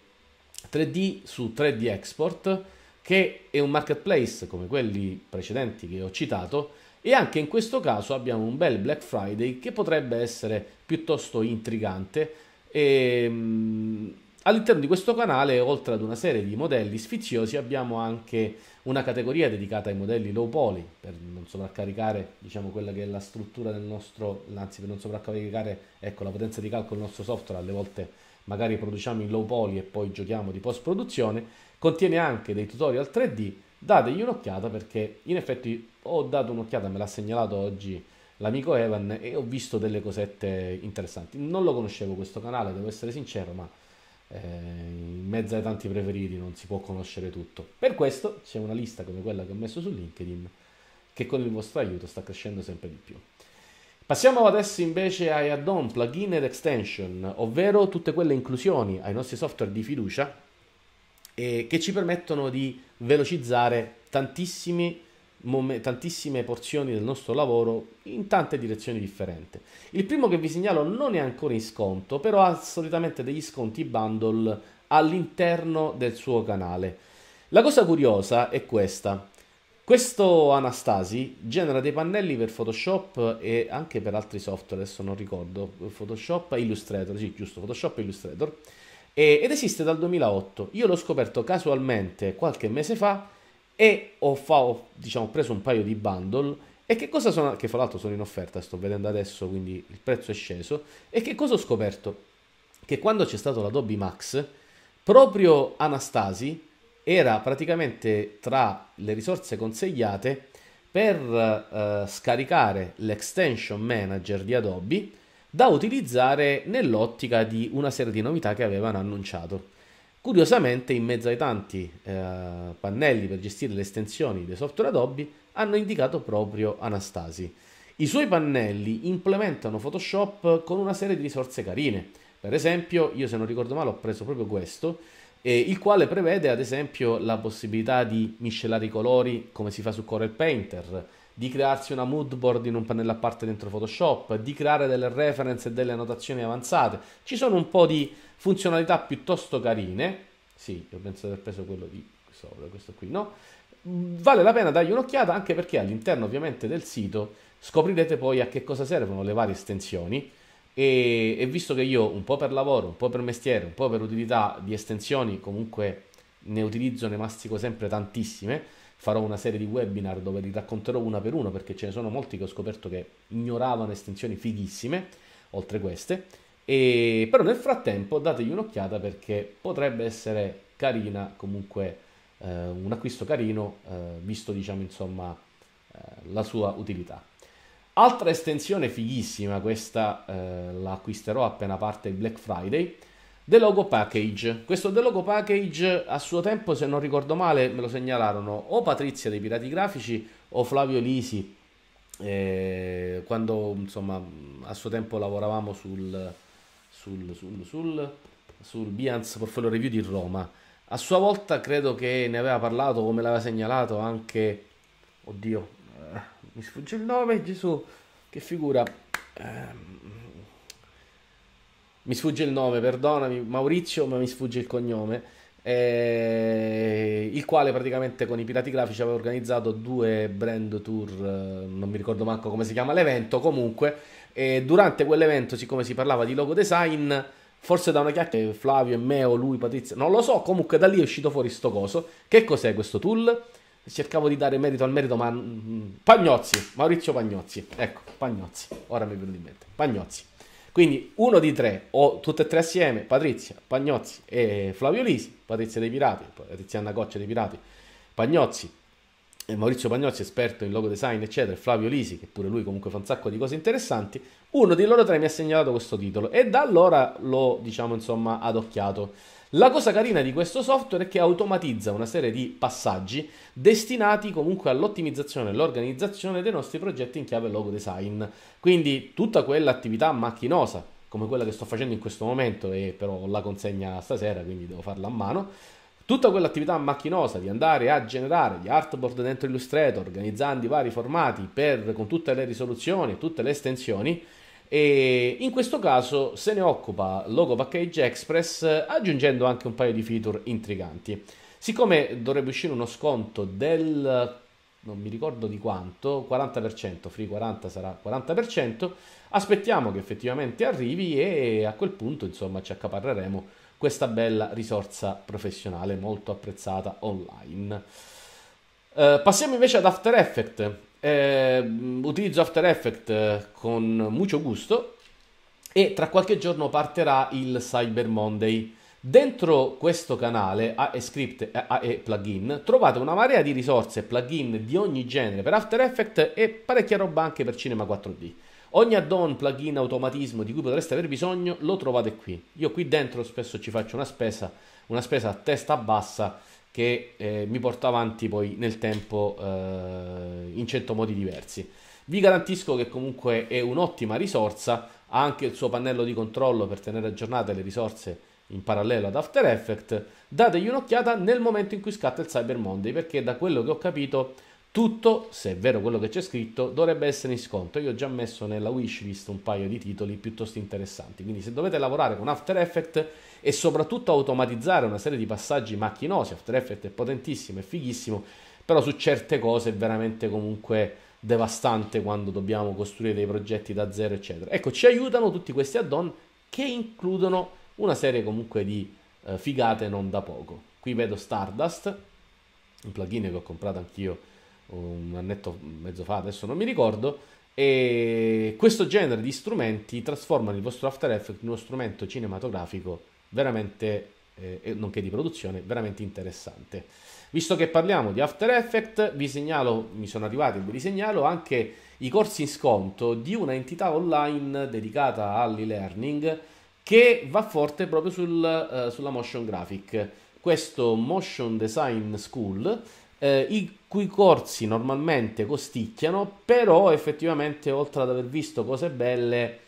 A: 3D su 3D Export, che è un marketplace come quelli precedenti che ho citato, e anche in questo caso abbiamo un bel Black Friday che potrebbe essere piuttosto intrigante. E, ehm, mh, all'interno di questo canale, oltre ad una serie di modelli sfiziosi, abbiamo anche una categoria dedicata ai modelli low poly per non sovraccaricare diciamo, quella che è la struttura del nostro, anzi per non sovraccaricare ecco, la potenza di calcolo del nostro software, alle volte magari produciamo in low poly e poi giochiamo di post produzione, contiene anche dei tutorial 3D, dategli un'occhiata perché in effetti ho dato un'occhiata, me l'ha segnalato oggi l'amico Evan e ho visto delle cosette interessanti. Non lo conoscevo questo canale, devo essere sincero, ma eh, in mezzo ai tanti preferiti non si può conoscere tutto. Per questo c'è una lista come quella che ho messo su LinkedIn che con il vostro aiuto sta crescendo sempre di più. Passiamo adesso invece ai add-on, plugin ed extension, ovvero tutte quelle inclusioni ai nostri software di fiducia eh, che ci permettono di velocizzare tantissimi mom- tantissime porzioni del nostro lavoro in tante direzioni differenti. Il primo che vi segnalo non è ancora in sconto, però ha solitamente degli sconti bundle all'interno del suo canale. La cosa curiosa è questa. Questo Anastasi genera dei pannelli per Photoshop e anche per altri software, adesso non ricordo, Photoshop Illustrator, sì giusto, Photoshop e Illustrator, ed esiste dal 2008. Io l'ho scoperto casualmente qualche mese fa e ho, fa- ho diciamo, preso un paio di bundle e che cosa sono, che fra l'altro sono in offerta, sto vedendo adesso, quindi il prezzo è sceso, e che cosa ho scoperto? Che quando c'è stato l'Adobe Max, proprio Anastasi era praticamente tra le risorse consigliate per eh, scaricare l'extension manager di Adobe da utilizzare nell'ottica di una serie di novità che avevano annunciato. Curiosamente, in mezzo ai tanti eh, pannelli per gestire le estensioni dei software Adobe, hanno indicato proprio Anastasi. I suoi pannelli implementano Photoshop con una serie di risorse carine. Per esempio, io se non ricordo male ho preso proprio questo, eh, il quale prevede ad esempio la possibilità di miscelare i colori come si fa su Corel Painter, di crearsi una mood board in un pannello a parte dentro Photoshop, di creare delle reference e delle annotazioni avanzate. Ci sono un po' di funzionalità piuttosto carine. Sì, io penso di aver preso quello di sopra, questo qui no. Vale la pena dargli un'occhiata anche perché all'interno ovviamente del sito scoprirete poi a che cosa servono le varie estensioni. E, e, visto che io un po' per lavoro, un po' per mestiere, un po' per utilità di estensioni comunque ne utilizzo, ne mastico sempre tantissime, farò una serie di webinar dove li racconterò una per una perché ce ne sono molti che ho scoperto che ignoravano estensioni fighissime, oltre queste. E, però nel frattempo dategli un'occhiata perché potrebbe essere carina comunque eh, un acquisto carino eh, visto diciamo insomma eh, la sua utilità altra estensione fighissima questa eh, la acquisterò appena parte il Black Friday The Logo Package. Questo The Logo Package a suo tempo, se non ricordo male, me lo segnalarono o Patrizia dei Pirati Grafici o Flavio Lisi, eh, quando insomma a suo tempo lavoravamo sul, sul, sul, sul, sul Behance Portfolio Review di Roma. A sua volta credo che ne aveva parlato o me l'aveva segnalato anche... Oddio, eh, mi sfugge il nome, Gesù, che figura... Eh, mi sfugge il nome, perdonami, Maurizio, ma mi sfugge il cognome, eh, il quale praticamente con i Pirati Grafici aveva organizzato due brand tour, eh, non mi ricordo manco come si chiama l'evento, comunque, eh, durante quell'evento, siccome si parlava di logo design, forse da una chiacchiera Flavio e Meo, lui, Patrizia, non lo so, comunque da lì è uscito fuori sto coso. Che cos'è questo tool? Cercavo di dare merito al merito, ma... Mm, mm, Pagnozzi, Maurizio Pagnozzi, ecco, Pagnozzi, ora mi è venuto in mente, Pagnozzi. Quindi uno di tre, o tutte e tre assieme, Patrizia, Pagnozzi e Flavio Lisi, Patrizia dei Pirati, Patrizia Anna dei Pirati, Pagnozzi, eh, Maurizio Pagnozzi, esperto in logo design, eccetera, e Flavio Lisi, che pure lui comunque fa un sacco di cose interessanti, uno di loro tre mi ha segnalato questo titolo e da allora l'ho, diciamo, insomma, adocchiato. La cosa carina di questo software è che automatizza una serie di passaggi destinati comunque all'ottimizzazione e all'organizzazione dei nostri progetti in chiave logo design. Quindi tutta quell'attività macchinosa, come quella che sto facendo in questo momento e però ho la consegna stasera, quindi devo farla a mano, tutta quell'attività macchinosa di andare a generare gli artboard dentro Illustrator, organizzando i vari formati per, con tutte le risoluzioni, tutte le estensioni, e in questo caso se ne occupa Logo Package Express aggiungendo anche un paio di feature intriganti. Siccome dovrebbe uscire uno sconto del non mi ricordo di quanto, 40%, free 40 sarà 40%, aspettiamo che effettivamente arrivi e a quel punto insomma ci accaparreremo questa bella risorsa professionale molto apprezzata online. Uh, passiamo invece ad After Effects eh, utilizzo After Effects eh, con mucho gusto e tra qualche giorno partirà il Cyber Monday. Dentro questo canale AE Script eh, e Plugin trovate una marea di risorse e plugin di ogni genere per After Effects e parecchia roba anche per Cinema 4D. Ogni add-on, plugin, automatismo di cui potreste aver bisogno lo trovate qui. Io qui dentro spesso ci faccio una spesa, una spesa a testa bassa che eh, mi porta avanti poi nel tempo eh, in cento modi diversi. Vi garantisco che comunque è un'ottima risorsa, ha anche il suo pannello di controllo per tenere aggiornate le risorse in parallelo ad After Effects. Dategli un'occhiata nel momento in cui scatta il Cyber Monday, perché da quello che ho capito tutto, se è vero quello che c'è scritto, dovrebbe essere in sconto. Io ho già messo nella wishlist un paio di titoli piuttosto interessanti. Quindi se dovete lavorare con After Effects e soprattutto automatizzare una serie di passaggi macchinosi, After Effects è potentissimo, è fighissimo, però su certe cose è veramente comunque devastante quando dobbiamo costruire dei progetti da zero, eccetera. Ecco, ci aiutano tutti questi add-on che includono una serie comunque di eh, figate non da poco. Qui vedo Stardust, un plugin che ho comprato anch'io un annetto mezzo fa, adesso non mi ricordo, e questo genere di strumenti trasformano il vostro After Effects in uno strumento cinematografico veramente, eh, nonché di produzione, veramente interessante. Visto che parliamo di After Effects, vi segnalo, mi sono arrivati, e vi segnalo anche i corsi in sconto di una entità online dedicata all'e-learning che va forte proprio sul, eh, sulla motion graphic. Questo Motion Design School eh, i cui corsi normalmente costicchiano, però effettivamente oltre ad aver visto cose belle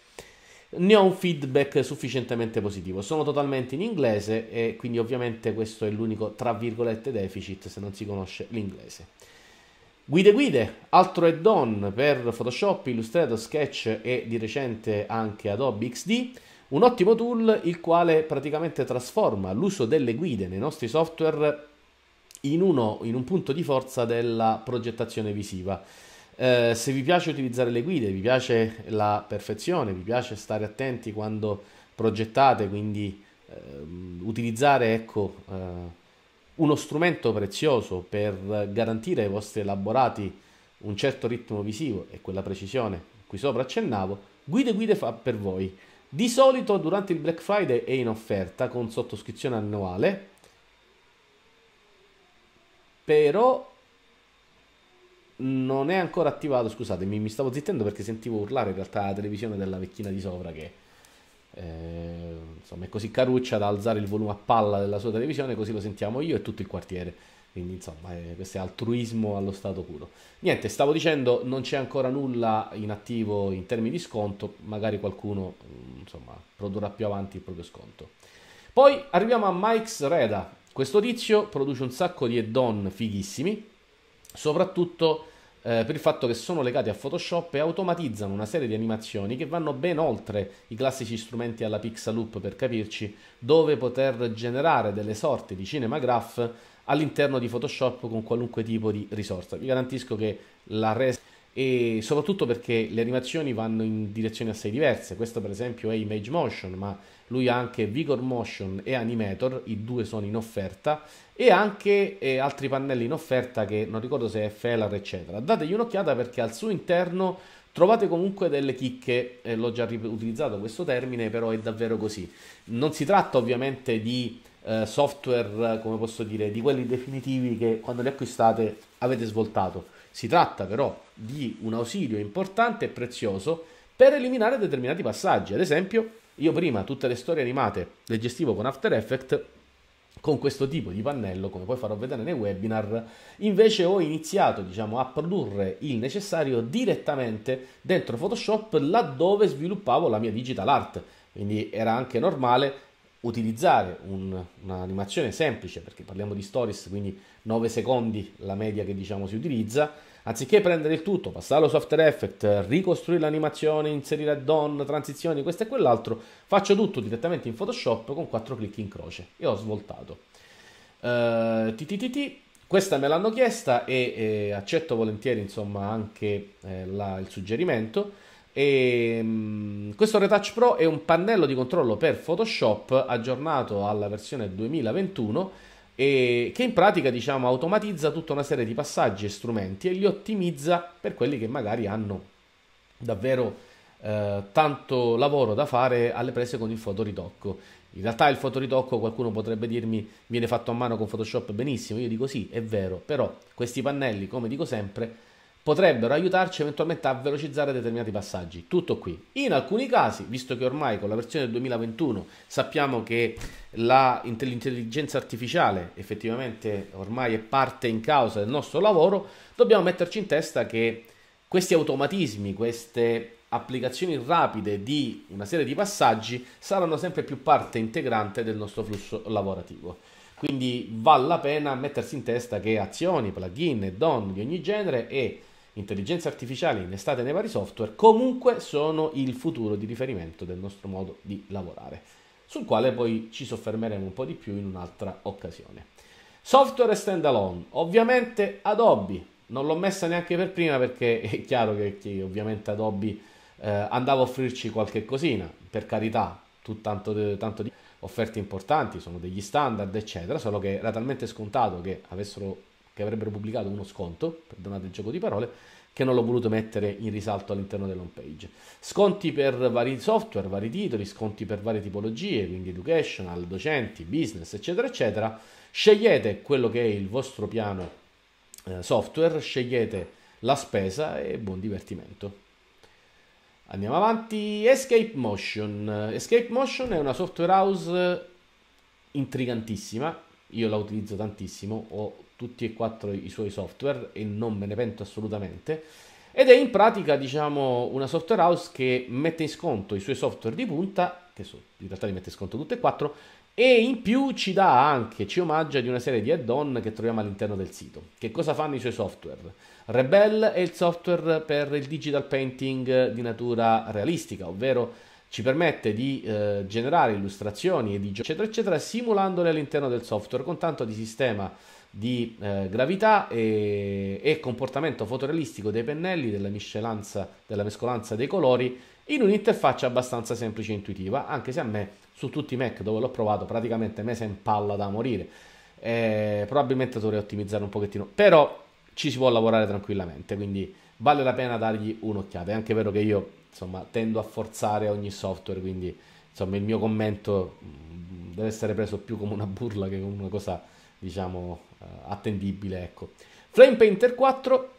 A: ne ho un feedback sufficientemente positivo. Sono totalmente in inglese e quindi ovviamente questo è l'unico tra virgolette deficit se non si conosce l'inglese. Guide guide, altro add-on per Photoshop, Illustrator, Sketch e di recente anche Adobe XD. Un ottimo tool il quale praticamente trasforma l'uso delle guide nei nostri software in, uno, in un punto di forza della progettazione visiva. Eh, se vi piace utilizzare le guide, vi piace la perfezione, vi piace stare attenti quando progettate, quindi eh, utilizzare ecco, eh, uno strumento prezioso per garantire ai vostri elaborati un certo ritmo visivo e quella precisione qui sopra accennavo, guide guide fa per voi. Di solito durante il Black Friday è in offerta con sottoscrizione annuale però non è ancora attivato. Scusatemi, mi stavo zittendo perché sentivo urlare in realtà la televisione della vecchina di sopra che eh, insomma è così caruccia da alzare il volume a palla della sua televisione, così lo sentiamo io e tutto il quartiere. Quindi insomma, eh, questo è altruismo allo stato puro. Niente, stavo dicendo, non c'è ancora nulla in attivo in termini di sconto, magari qualcuno mm, insomma, produrrà più avanti il proprio sconto. Poi arriviamo a Mike's Reda, questo tizio produce un sacco di add-on fighissimi, soprattutto eh, per il fatto che sono legati a Photoshop e automatizzano una serie di animazioni che vanno ben oltre i classici strumenti alla Pixaloop per capirci, dove poter generare delle sorti di cinemagraph all'interno di Photoshop con qualunque tipo di risorsa. Vi garantisco che la resa e soprattutto perché le animazioni vanno in direzioni assai diverse. Questo, per esempio, è Image Motion, ma lui ha anche Vigor Motion e Animator, i due sono in offerta, e anche eh, altri pannelli in offerta che non ricordo se è Felar, eccetera. Dategli un'occhiata perché al suo interno Trovate comunque delle chicche, eh, l'ho già utilizzato questo termine, però è davvero così. Non si tratta ovviamente di eh, software, come posso dire, di quelli definitivi che quando li acquistate avete svoltato si tratta però di un ausilio importante e prezioso per eliminare determinati passaggi. Ad esempio, io prima tutte le storie animate le gestivo con After Effects con questo tipo di pannello, come poi farò vedere nei webinar, invece ho iniziato diciamo, a produrre il necessario direttamente dentro Photoshop laddove sviluppavo la mia digital art. Quindi era anche normale utilizzare un, un'animazione semplice, perché parliamo di stories, quindi 9 secondi la media che diciamo si utilizza, anziché prendere il tutto, passarlo su After Effects, ricostruire l'animazione, inserire add-on, transizioni, questo e quell'altro, faccio tutto direttamente in Photoshop con quattro clic in croce e ho svoltato. Uh, questa me l'hanno chiesta e eh, accetto volentieri insomma anche eh, il suggerimento. E, ehm, questo Retouch Pro è un pannello di controllo per Photoshop aggiornato alla versione 2021 e che in pratica diciamo, automatizza tutta una serie di passaggi e strumenti e li ottimizza per quelli che magari hanno davvero eh, tanto lavoro da fare alle prese con il fotoritocco. In realtà il fotoritocco qualcuno potrebbe dirmi viene fatto a mano con Photoshop benissimo, io dico sì, è vero, però questi pannelli, come dico sempre, potrebbero aiutarci eventualmente a velocizzare determinati passaggi. Tutto qui. In alcuni casi, visto che ormai con la versione del 2021 sappiamo che la, l'intelligenza artificiale effettivamente ormai è parte in causa del nostro lavoro, dobbiamo metterci in testa che questi automatismi, queste applicazioni rapide di una serie di passaggi saranno sempre più parte integrante del nostro flusso lavorativo. Quindi vale la pena mettersi in testa che azioni, plugin e don di ogni genere e intelligenza artificiale innestate nei vari software, comunque sono il futuro di riferimento del nostro modo di lavorare, sul quale poi ci soffermeremo un po' di più in un'altra occasione. Software standalone, ovviamente Adobe, non l'ho messa neanche per prima perché è chiaro che, che ovviamente Adobe eh, andava a offrirci qualche cosina, per carità, tanto, tanto di offerte importanti, sono degli standard, eccetera, solo che era talmente scontato che avessero che avrebbero pubblicato uno sconto, perdonate il gioco di parole, che non l'ho voluto mettere in risalto all'interno dell'home page. Sconti per vari software, vari titoli, sconti per varie tipologie, quindi educational, docenti, business, eccetera, eccetera. Scegliete quello che è il vostro piano eh, software, scegliete la spesa e buon divertimento. Andiamo avanti, Escape Motion. Escape Motion è una software house intrigantissima, io la utilizzo tantissimo, ho tutti e quattro i suoi software e non me ne pento assolutamente. Ed è in pratica, diciamo, una software house che mette in sconto i suoi software di punta, che sono, in realtà li mette in sconto tutti e quattro, e in più ci dà anche, ci omaggia di una serie di add-on che troviamo all'interno del sito. Che cosa fanno i suoi software? Rebel è il software per il digital painting di natura realistica, ovvero ci permette di eh, generare illustrazioni e di giochi, eccetera, eccetera, simulandole all'interno del software con tanto di sistema di eh, gravità e, e, comportamento fotorealistico dei pennelli, della miscelanza, della mescolanza dei colori in un'interfaccia abbastanza semplice e intuitiva, anche se a me su tutti i Mac dove l'ho provato praticamente me si impalla da morire. Eh, probabilmente dovrei ottimizzare un pochettino, però ci si può lavorare tranquillamente, quindi vale la pena dargli un'occhiata. È anche vero che io insomma tendo a forzare ogni software, quindi insomma il mio commento deve essere preso più come una burla che come una cosa, diciamo, eh, attendibile, ecco. Flame Painter 4,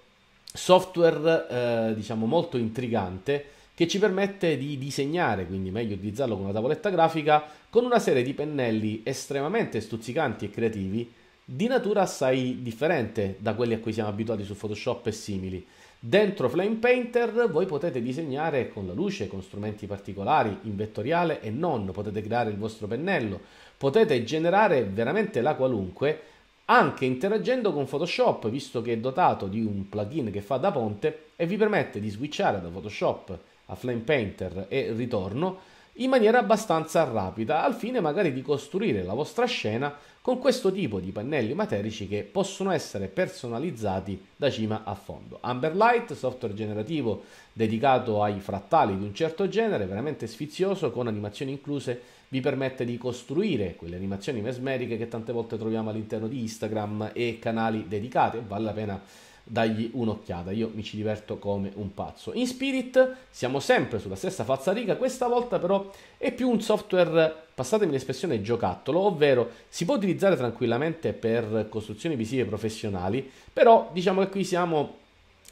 A: software, eh, diciamo, molto intrigante, che ci permette di disegnare, quindi meglio utilizzarlo con una tavoletta grafica, con una serie di pennelli estremamente stuzzicanti e creativi, di natura assai differente da quelli a cui siamo abituati su Photoshop e simili. Dentro Flame Painter voi potete disegnare con la luce, con strumenti particolari, in vettoriale e non, potete creare il vostro pennello, potete generare veramente la qualunque anche interagendo con Photoshop, visto che è dotato di un plugin che fa da ponte e vi permette di switchare da Photoshop a Flame Painter e ritorno in maniera abbastanza rapida, al fine magari di costruire la vostra scena con questo tipo di pannelli materici che possono essere personalizzati da cima a fondo. Amberlight, software generativo dedicato ai frattali di un certo genere, veramente sfizioso, con animazioni incluse, vi permette di costruire quelle animazioni mesmeriche che tante volte troviamo all'interno di Instagram e canali dedicati, vale la pena dagli un'occhiata, io mi ci diverto come un pazzo. In Spirit siamo sempre sulla stessa falsariga, questa volta però è più un software, passatemi l'espressione, giocattolo, ovvero si può utilizzare tranquillamente per costruzioni visive professionali, però diciamo che qui siamo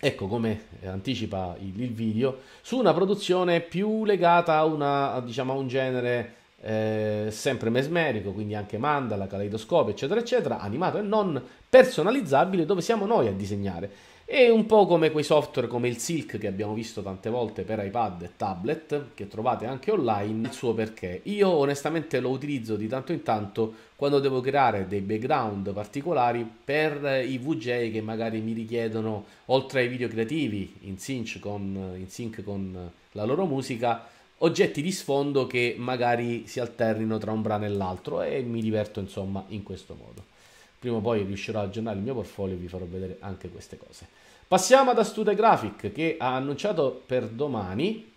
A: Ecco come anticipa il, video, su una produzione più legata a, una, diciamo, a un genere eh, sempre mesmerico, quindi anche mandala, caleidoscopio, eccetera, eccetera, animato e non personalizzabile, dove siamo noi a disegnare. È un po' come quei software come il Silk che abbiamo visto tante volte per iPad e tablet, che trovate anche online, il suo perché. Io onestamente lo utilizzo di tanto in tanto quando devo creare dei background particolari per i VJ che magari mi richiedono, oltre ai video creativi in sync con, in sync con la loro musica, oggetti di sfondo che magari si alternino tra un brano e l'altro e mi diverto insomma in questo modo. Prima o poi riuscirò a aggiornare il mio portfolio e vi farò vedere anche queste cose. Passiamo ad Astute Graphic che ha annunciato per domani,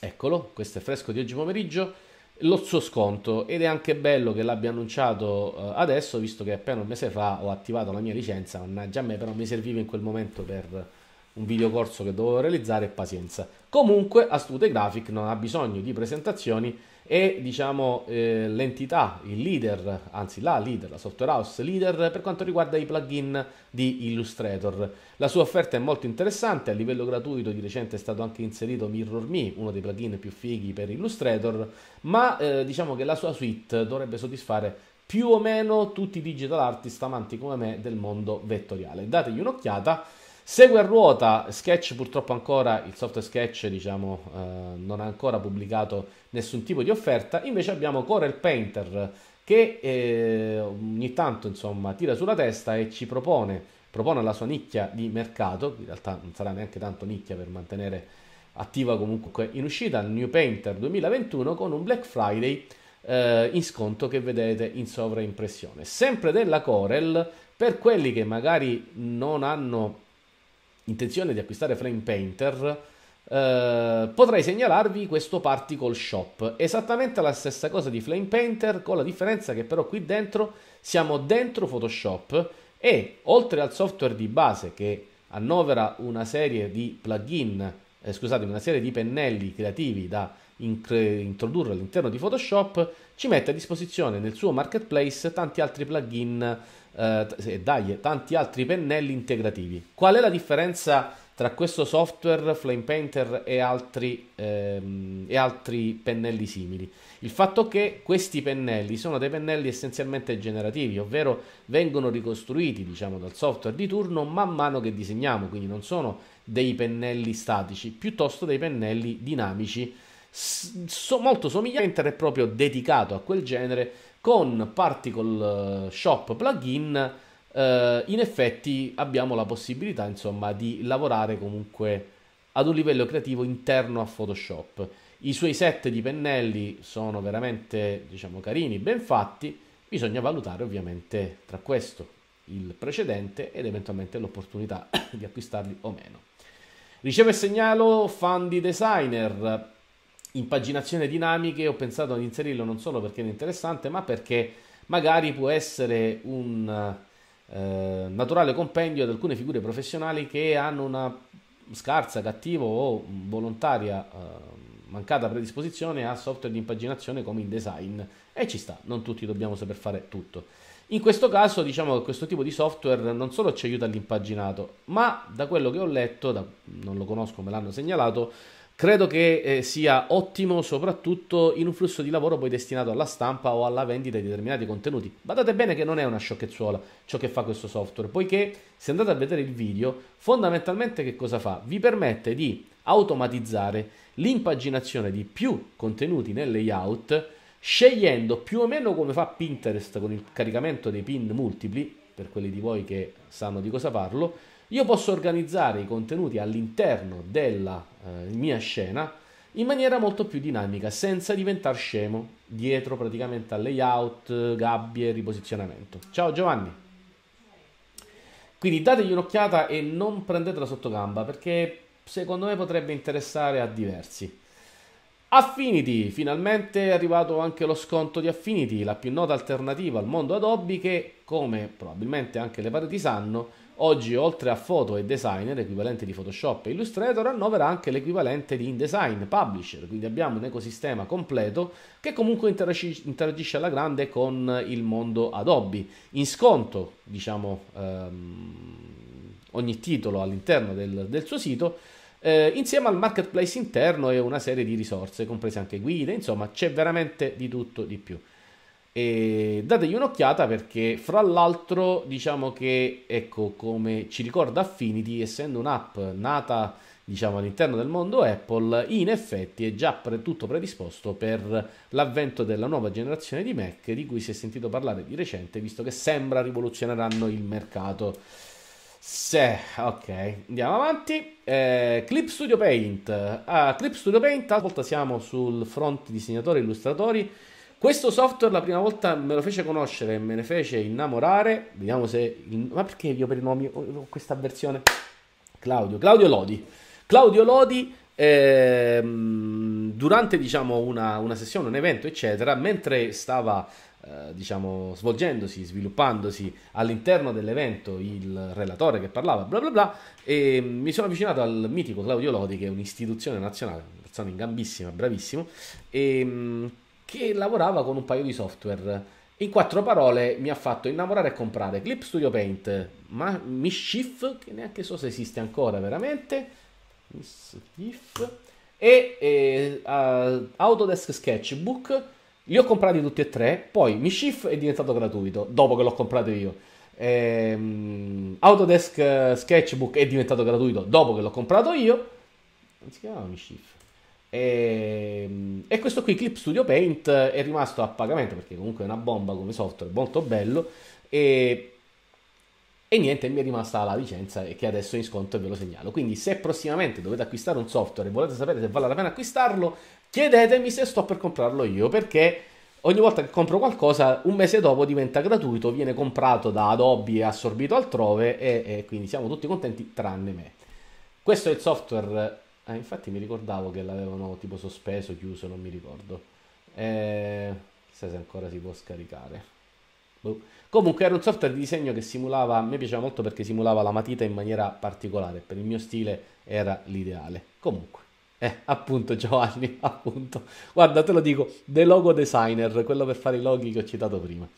A: eccolo, questo è fresco di oggi pomeriggio, lo suo sconto ed è anche bello che l'abbia annunciato eh, adesso visto che appena un mese fa ho attivato la mia licenza, mannaggia a me però mi serviva in quel momento per un videocorso che dovevo realizzare e pazienza. Comunque Astute Graphic non ha bisogno di presentazioni e diciamo eh, l'entità, il leader, anzi la leader, la software house leader per quanto riguarda i plugin di Illustrator. La sua offerta è molto interessante, a livello gratuito di recente è stato anche inserito Mirror Me, uno dei plugin più fighi per Illustrator, ma eh, diciamo che la sua suite dovrebbe soddisfare più o meno tutti i digital artist amanti come me del mondo vettoriale. Dategli un'occhiata. Segue a ruota Sketch, purtroppo ancora il software Sketch diciamo, eh, non ha ancora pubblicato nessun tipo di offerta, invece abbiamo Corel Painter che eh, ogni tanto insomma, tira sulla testa e ci propone, propone la sua nicchia di mercato, in realtà non sarà neanche tanto nicchia per mantenere attiva comunque in uscita, New Painter 2021 con un Black Friday eh, in sconto che vedete in sovraimpressione. Sempre della Corel, per quelli che magari non hanno intenzione di acquistare Flame Painter, eh, potrei segnalarvi questo Particle Shop. Esattamente la stessa cosa di Flame Painter, con la differenza che però qui dentro siamo dentro Photoshop e oltre al software di base che annovera una serie di plugin, eh, scusate, una serie di pennelli creativi da introdurre all'interno di Photoshop, ci mette a disposizione nel suo marketplace tanti altri plugin eh, e dai, tanti altri pennelli integrativi. Qual è la differenza tra questo software, Flame Painter e altri, ehm, e altri pennelli simili? Il fatto che questi pennelli sono dei pennelli essenzialmente generativi, ovvero vengono ricostruiti diciamo, dal software di turno man mano che disegniamo, quindi non sono dei pennelli statici, piuttosto dei pennelli dinamici, so, molto somigliante e proprio dedicato a quel genere con Particle eh, Shop plugin eh, in effetti abbiamo la possibilità insomma di lavorare comunque ad un livello creativo interno a Photoshop. I suoi set di pennelli sono veramente diciamo carini, ben fatti, bisogna valutare ovviamente tra questo il precedente ed eventualmente l'opportunità di acquistarli o meno. Riceve segnalo fan di designer, impaginazione dinamiche ho pensato di inserirlo non solo perché era interessante, ma perché magari può essere un eh, naturale compendio ad alcune figure professionali che hanno una scarsa, cattiva o volontaria eh, mancata predisposizione a software di impaginazione come InDesign e ci sta, non tutti dobbiamo saper fare tutto. In questo caso diciamo che questo tipo di software non solo ci aiuta all'impaginato, ma da quello che ho letto, da, non lo conosco, me l'hanno segnalato, Credo che eh, sia ottimo soprattutto in un flusso di lavoro poi destinato alla stampa o alla vendita di determinati contenuti. Badate bene che non è una sciocchezzuola ciò che fa questo software, poiché se andate a vedere il video, fondamentalmente che cosa fa? Vi permette di automatizzare l'impaginazione di più contenuti nel layout, scegliendo più o meno come fa Pinterest con il caricamento dei pin multipli, per quelli di voi che sanno di cosa parlo, io posso organizzare i contenuti all'interno della eh, mia scena in maniera molto più dinamica, senza diventare scemo dietro praticamente al layout, gabbie, riposizionamento. Ciao Giovanni. Quindi dategli un'occhiata e non prendetela sotto gamba perché secondo me potrebbe interessare a diversi. Affinity, finalmente è arrivato anche lo sconto di Affinity, la più nota alternativa al mondo Adobe che, come probabilmente anche le pareti sanno, Oggi, oltre a foto e designer, equivalente di Photoshop e Illustrator, annovera anche l'equivalente di InDesign, Publisher, quindi abbiamo un ecosistema completo che comunque interagisce, interagisce alla grande con il mondo Adobe. In sconto, diciamo, ehm, ogni titolo all'interno del, del suo sito, eh, insieme al marketplace interno e una serie di risorse, comprese anche guide, insomma c'è veramente di tutto di più. E dategli un'occhiata perché, fra l'altro, diciamo che, ecco, come ci ricorda Affinity, essendo un'app nata diciamo all'interno del mondo Apple, in effetti è già pre- tutto predisposto per l'avvento della nuova generazione di Mac di cui si è sentito parlare di recente, visto che sembra rivoluzioneranno il mercato. Se, ok, andiamo avanti. Eh, Clip Studio Paint. Ah, Clip Studio Paint, a talvolta siamo sul fronte disegnatori e illustratori questo software la prima volta me lo fece conoscere, me ne fece innamorare. Vediamo se. Ma perché io per i nomi ho questa versione? Claudio, Claudio Lodi. Claudio Lodi, eh, durante diciamo, una, una, sessione, un evento, eccetera, mentre stava eh, diciamo, svolgendosi, sviluppandosi all'interno dell'evento il relatore che parlava, bla bla bla, e mi sono avvicinato al mitico Claudio Lodi, che è un'istituzione nazionale, una persona in gambissima, bravissimo, e mm, che lavorava con un paio di software. In quattro parole mi ha fatto innamorare e comprare Clip Studio Paint, ma Mischief, che neanche so se esiste ancora veramente, Mischief, e, e uh, Autodesk Sketchbook. Li ho comprati tutti e tre, poi Mischief è diventato gratuito, dopo che l'ho comprato io. Ehm, Autodesk Sketchbook è diventato gratuito dopo che l'ho comprato io. Non si chiamava Mischief. E, ehm, e, questo qui Clip Studio Paint è rimasto a pagamento perché comunque è una bomba come software, molto bello. E, e niente, mi è rimasta la licenza e che adesso è in sconto e ve lo segnalo. Quindi se prossimamente dovete acquistare un software e volete sapere se vale la pena acquistarlo, chiedetemi se sto per comprarlo io perché ogni volta che compro qualcosa, un mese dopo diventa gratuito, viene comprato da Adobe e assorbito altrove e, e quindi siamo tutti contenti tranne me. Questo è il software Ah, infatti mi ricordavo che l'avevano tipo sospeso, chiuso, non mi ricordo. Eh, chissà se ancora si può scaricare. Boh. Comunque era un software di disegno che simulava, a me piaceva molto perché simulava la matita in maniera particolare, per il mio stile era l'ideale. Comunque, eh, appunto Giovanni, appunto. Guarda, te lo dico, The Logo Designer, quello per fare i loghi che ho citato prima.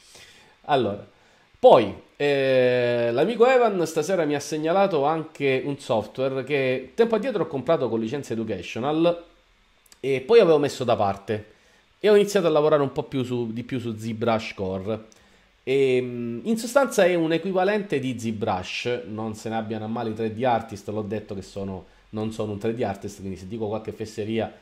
A: Allora, poi, eh, l'amico Evan stasera mi ha segnalato anche un software che tempo addietro ho comprato con licenza educational e poi avevo messo da parte e ho iniziato a lavorare un po' più su, di più su ZBrush Core. E, ehm, in sostanza è un equivalente di ZBrush, non se ne abbiano a male i 3D artist, l'ho detto che sono, non sono un 3D artist, quindi se dico qualche fesseria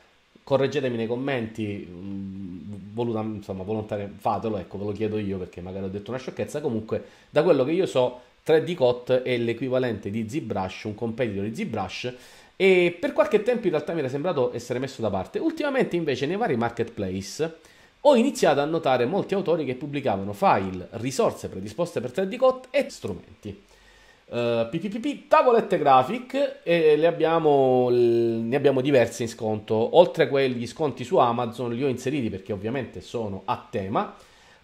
A: correggetemi nei commenti, mm, voluta, insomma, volontario, fatelo, ecco, ve lo chiedo io perché magari ho detto una sciocchezza. Comunque, da quello che io so, 3D Cot è l'equivalente di ZBrush, un competitor di ZBrush. E per qualche tempo in realtà mi era sembrato essere messo da parte. Ultimamente, invece, nei vari marketplace ho iniziato a notare molti autori che pubblicavano file, risorse predisposte per 3D Cot e strumenti. Uh, eh, PPPP tavolette graphic e abbiamo, ne abbiamo diverse in sconto oltre a quegli sconti su Amazon li ho inseriti perché ovviamente sono a tema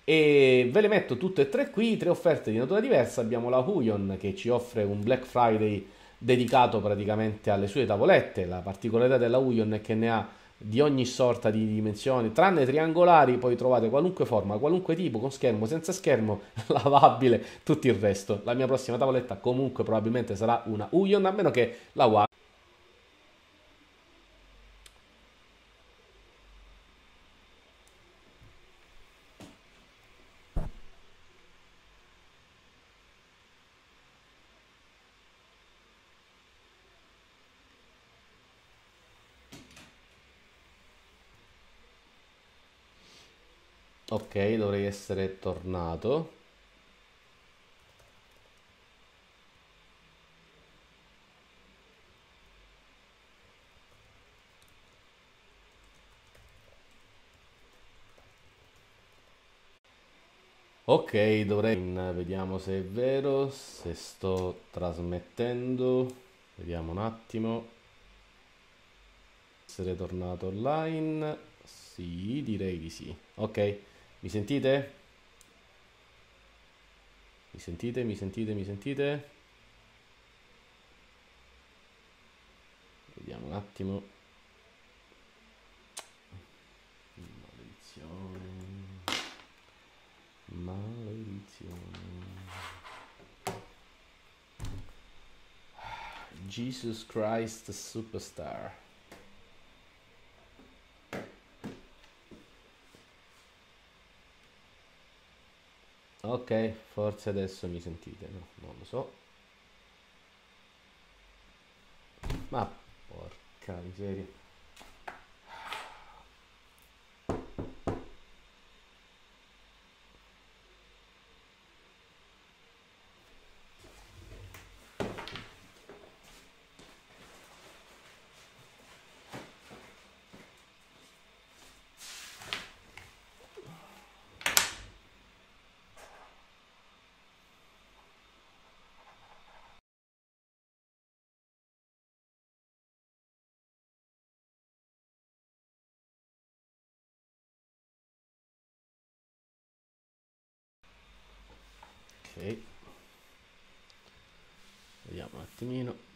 A: e ve le metto tutte e tre qui tre offerte di natura diversa abbiamo la Huion che ci offre un Black Friday dedicato praticamente alle sue tavolette la particolarità della Huion è che ne ha di ogni sorta di dimensioni, tranne triangolari, poi trovate qualunque forma, qualunque tipo, con schermo, senza schermo, lavabile, tutto il resto. La mia prossima tavoletta comunque probabilmente sarà una Uyon, a meno che la Wacom ok dovrei essere tornato Ok, dovrei... Vediamo se è vero, se sto trasmettendo. Vediamo un attimo. Essere tornato online. Sì, direi di sì. Ok. Mi sentite? Mi sentite? Mi sentite? Mi sentite? Vediamo un attimo. Maledizione. Maledizione. Jesus Christ Superstar. ok forse adesso mi sentite no, non lo so ma porca miseria vediamo un attimino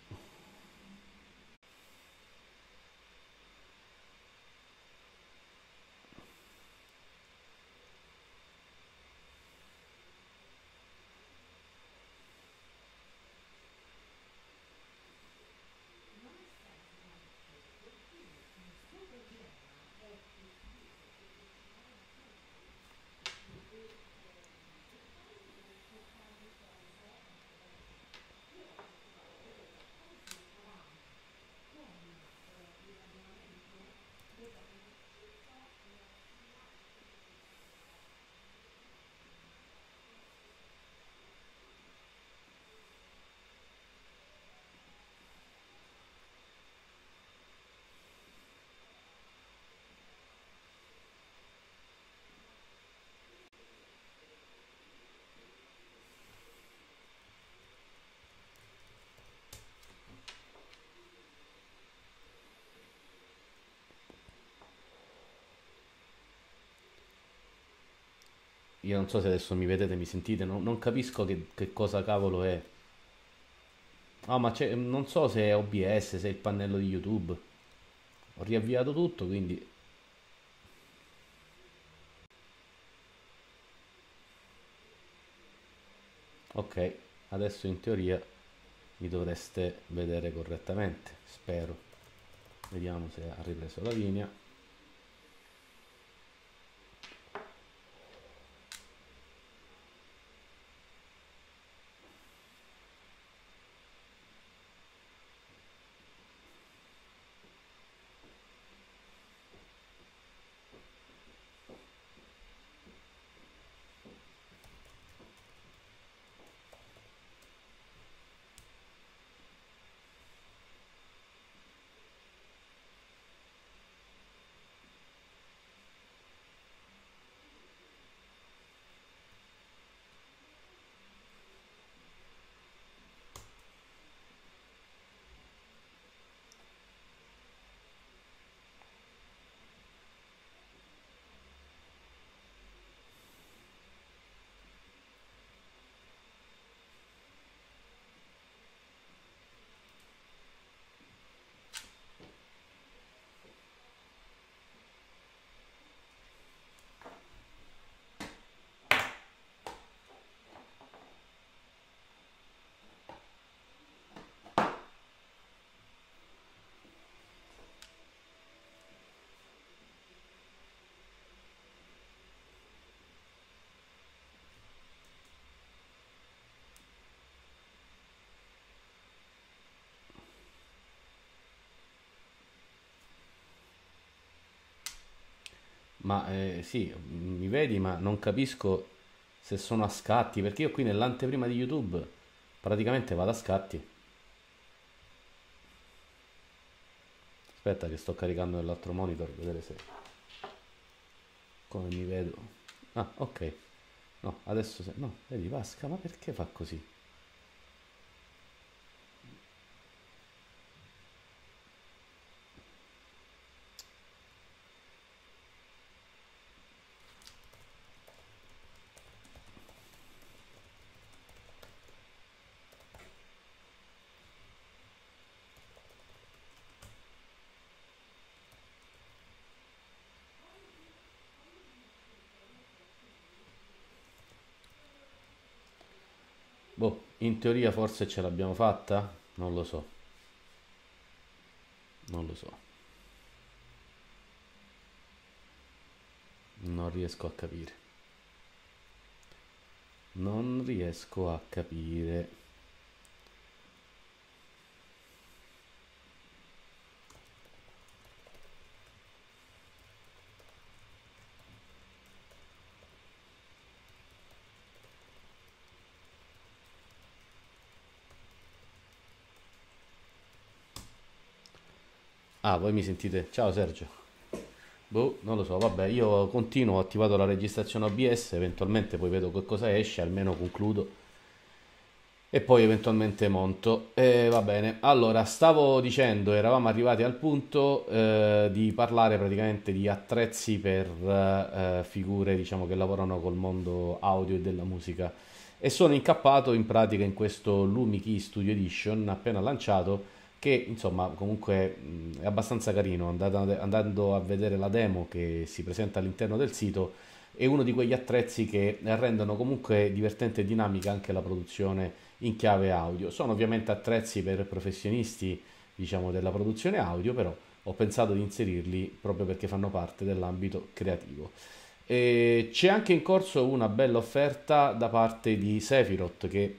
A: io non so se adesso mi vedete, mi sentite, no, non capisco che, che, cosa cavolo è. Ah, ma non so se è OBS, se è il pannello di YouTube. Ho riavviato tutto, quindi... Ok, adesso in teoria mi dovreste vedere correttamente, spero. Vediamo se ha ripreso la linea. ma eh, sì, mi vedi, ma non capisco se sono a scatti, perché io qui nell'anteprima di YouTube praticamente vado a scatti. Aspetta che sto caricando nell'altro monitor, vedere se... Come mi vedo. Ah, ok. No, adesso... Se... No, vedi, Pasca, ma perché fa così? In teoria forse ce l'abbiamo fatta? Non lo so. Non lo so. Non riesco a capire. Non riesco a capire. Ah, voi mi sentite? Ciao Sergio. Boh, non lo so, vabbè, io continuo, ho attivato la registrazione OBS, eventualmente poi vedo che cosa esce, almeno concludo. E poi eventualmente monto. E va bene, allora, stavo dicendo, eravamo arrivati al punto eh, di parlare praticamente di attrezzi per eh, figure, diciamo, che lavorano col mondo audio e della musica. E sono incappato in pratica in questo Lumiki Studio Edition appena lanciato che insomma comunque è abbastanza carino, andando a vedere la demo che si presenta all'interno del sito, è uno di quegli attrezzi che rendono comunque divertente e dinamica anche la produzione in chiave audio. Sono ovviamente attrezzi per professionisti diciamo, della produzione audio, però ho pensato di inserirli proprio perché fanno parte dell'ambito creativo. E c'è anche in corso una bella offerta da parte di Sephiroth che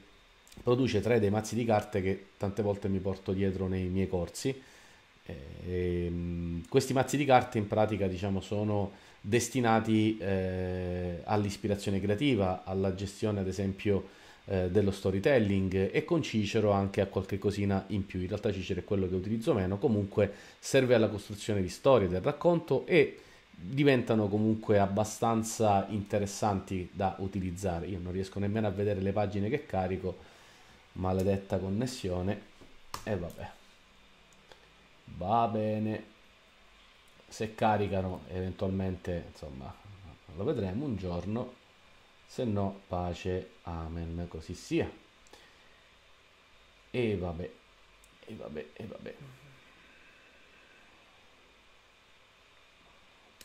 A: produce tre dei mazzi di carte che tante volte mi porto dietro nei miei corsi. E, eh, ehm, questi mazzi di carte in pratica diciamo, sono destinati eh, all'ispirazione creativa, alla gestione ad esempio eh, dello storytelling e con Cicero anche a qualche cosina in più. In realtà Cicero è quello che utilizzo meno, comunque serve alla costruzione di storie, del racconto e diventano comunque abbastanza interessanti da utilizzare. Io non riesco nemmeno a vedere le pagine che carico maledetta connessione e vabbè va bene se caricano eventualmente insomma lo vedremo un giorno se no pace amen così sia e vabbè e vabbè e vabbè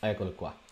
A: eccolo qua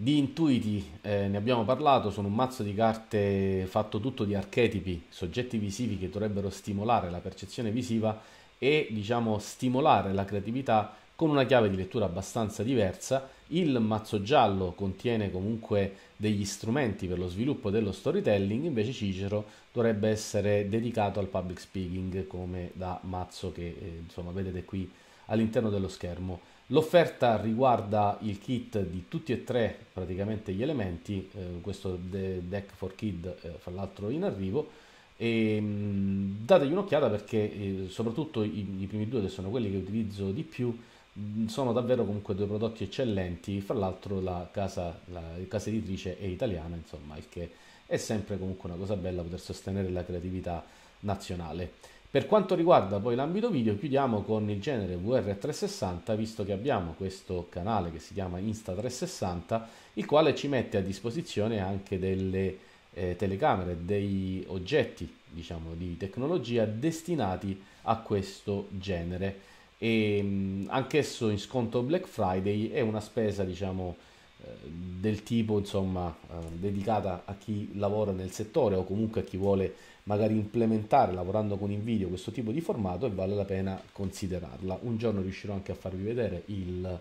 A: di intuiti eh, ne abbiamo parlato, sono un mazzo di carte fatto tutto di archetipi, soggetti visivi che dovrebbero stimolare la percezione visiva e diciamo stimolare la creatività con una chiave di lettura abbastanza diversa. Il mazzo giallo contiene comunque degli strumenti per lo sviluppo dello storytelling, invece Cicero dovrebbe essere dedicato al public speaking come da mazzo che eh, insomma vedete qui all'interno dello schermo. L'offerta riguarda il kit di tutti e tre praticamente gli elementi, eh, questo de Deck for Kid eh, fra l'altro in arrivo, e mh, mm, dategli un'occhiata perché eh, soprattutto i, i, primi due che sono quelli che utilizzo di più mh, mm, sono davvero comunque due prodotti eccellenti, fra l'altro la casa, la casa editrice è italiana, insomma, il che è sempre comunque una cosa bella poter sostenere la creatività nazionale. Per quanto riguarda poi l'ambito video, chiudiamo con il genere VR360, visto che abbiamo questo canale che si chiama Insta360, il quale ci mette a disposizione anche delle eh, telecamere, dei oggetti, diciamo, di tecnologia destinati a questo genere. E mm, anch'esso in sconto Black Friday è una spesa, diciamo, eh, del tipo insomma eh, dedicata a chi lavora nel settore o comunque a chi vuole magari implementare lavorando con InVideo questo tipo di formato e vale la pena considerarla. Un giorno riuscirò anche a farvi vedere il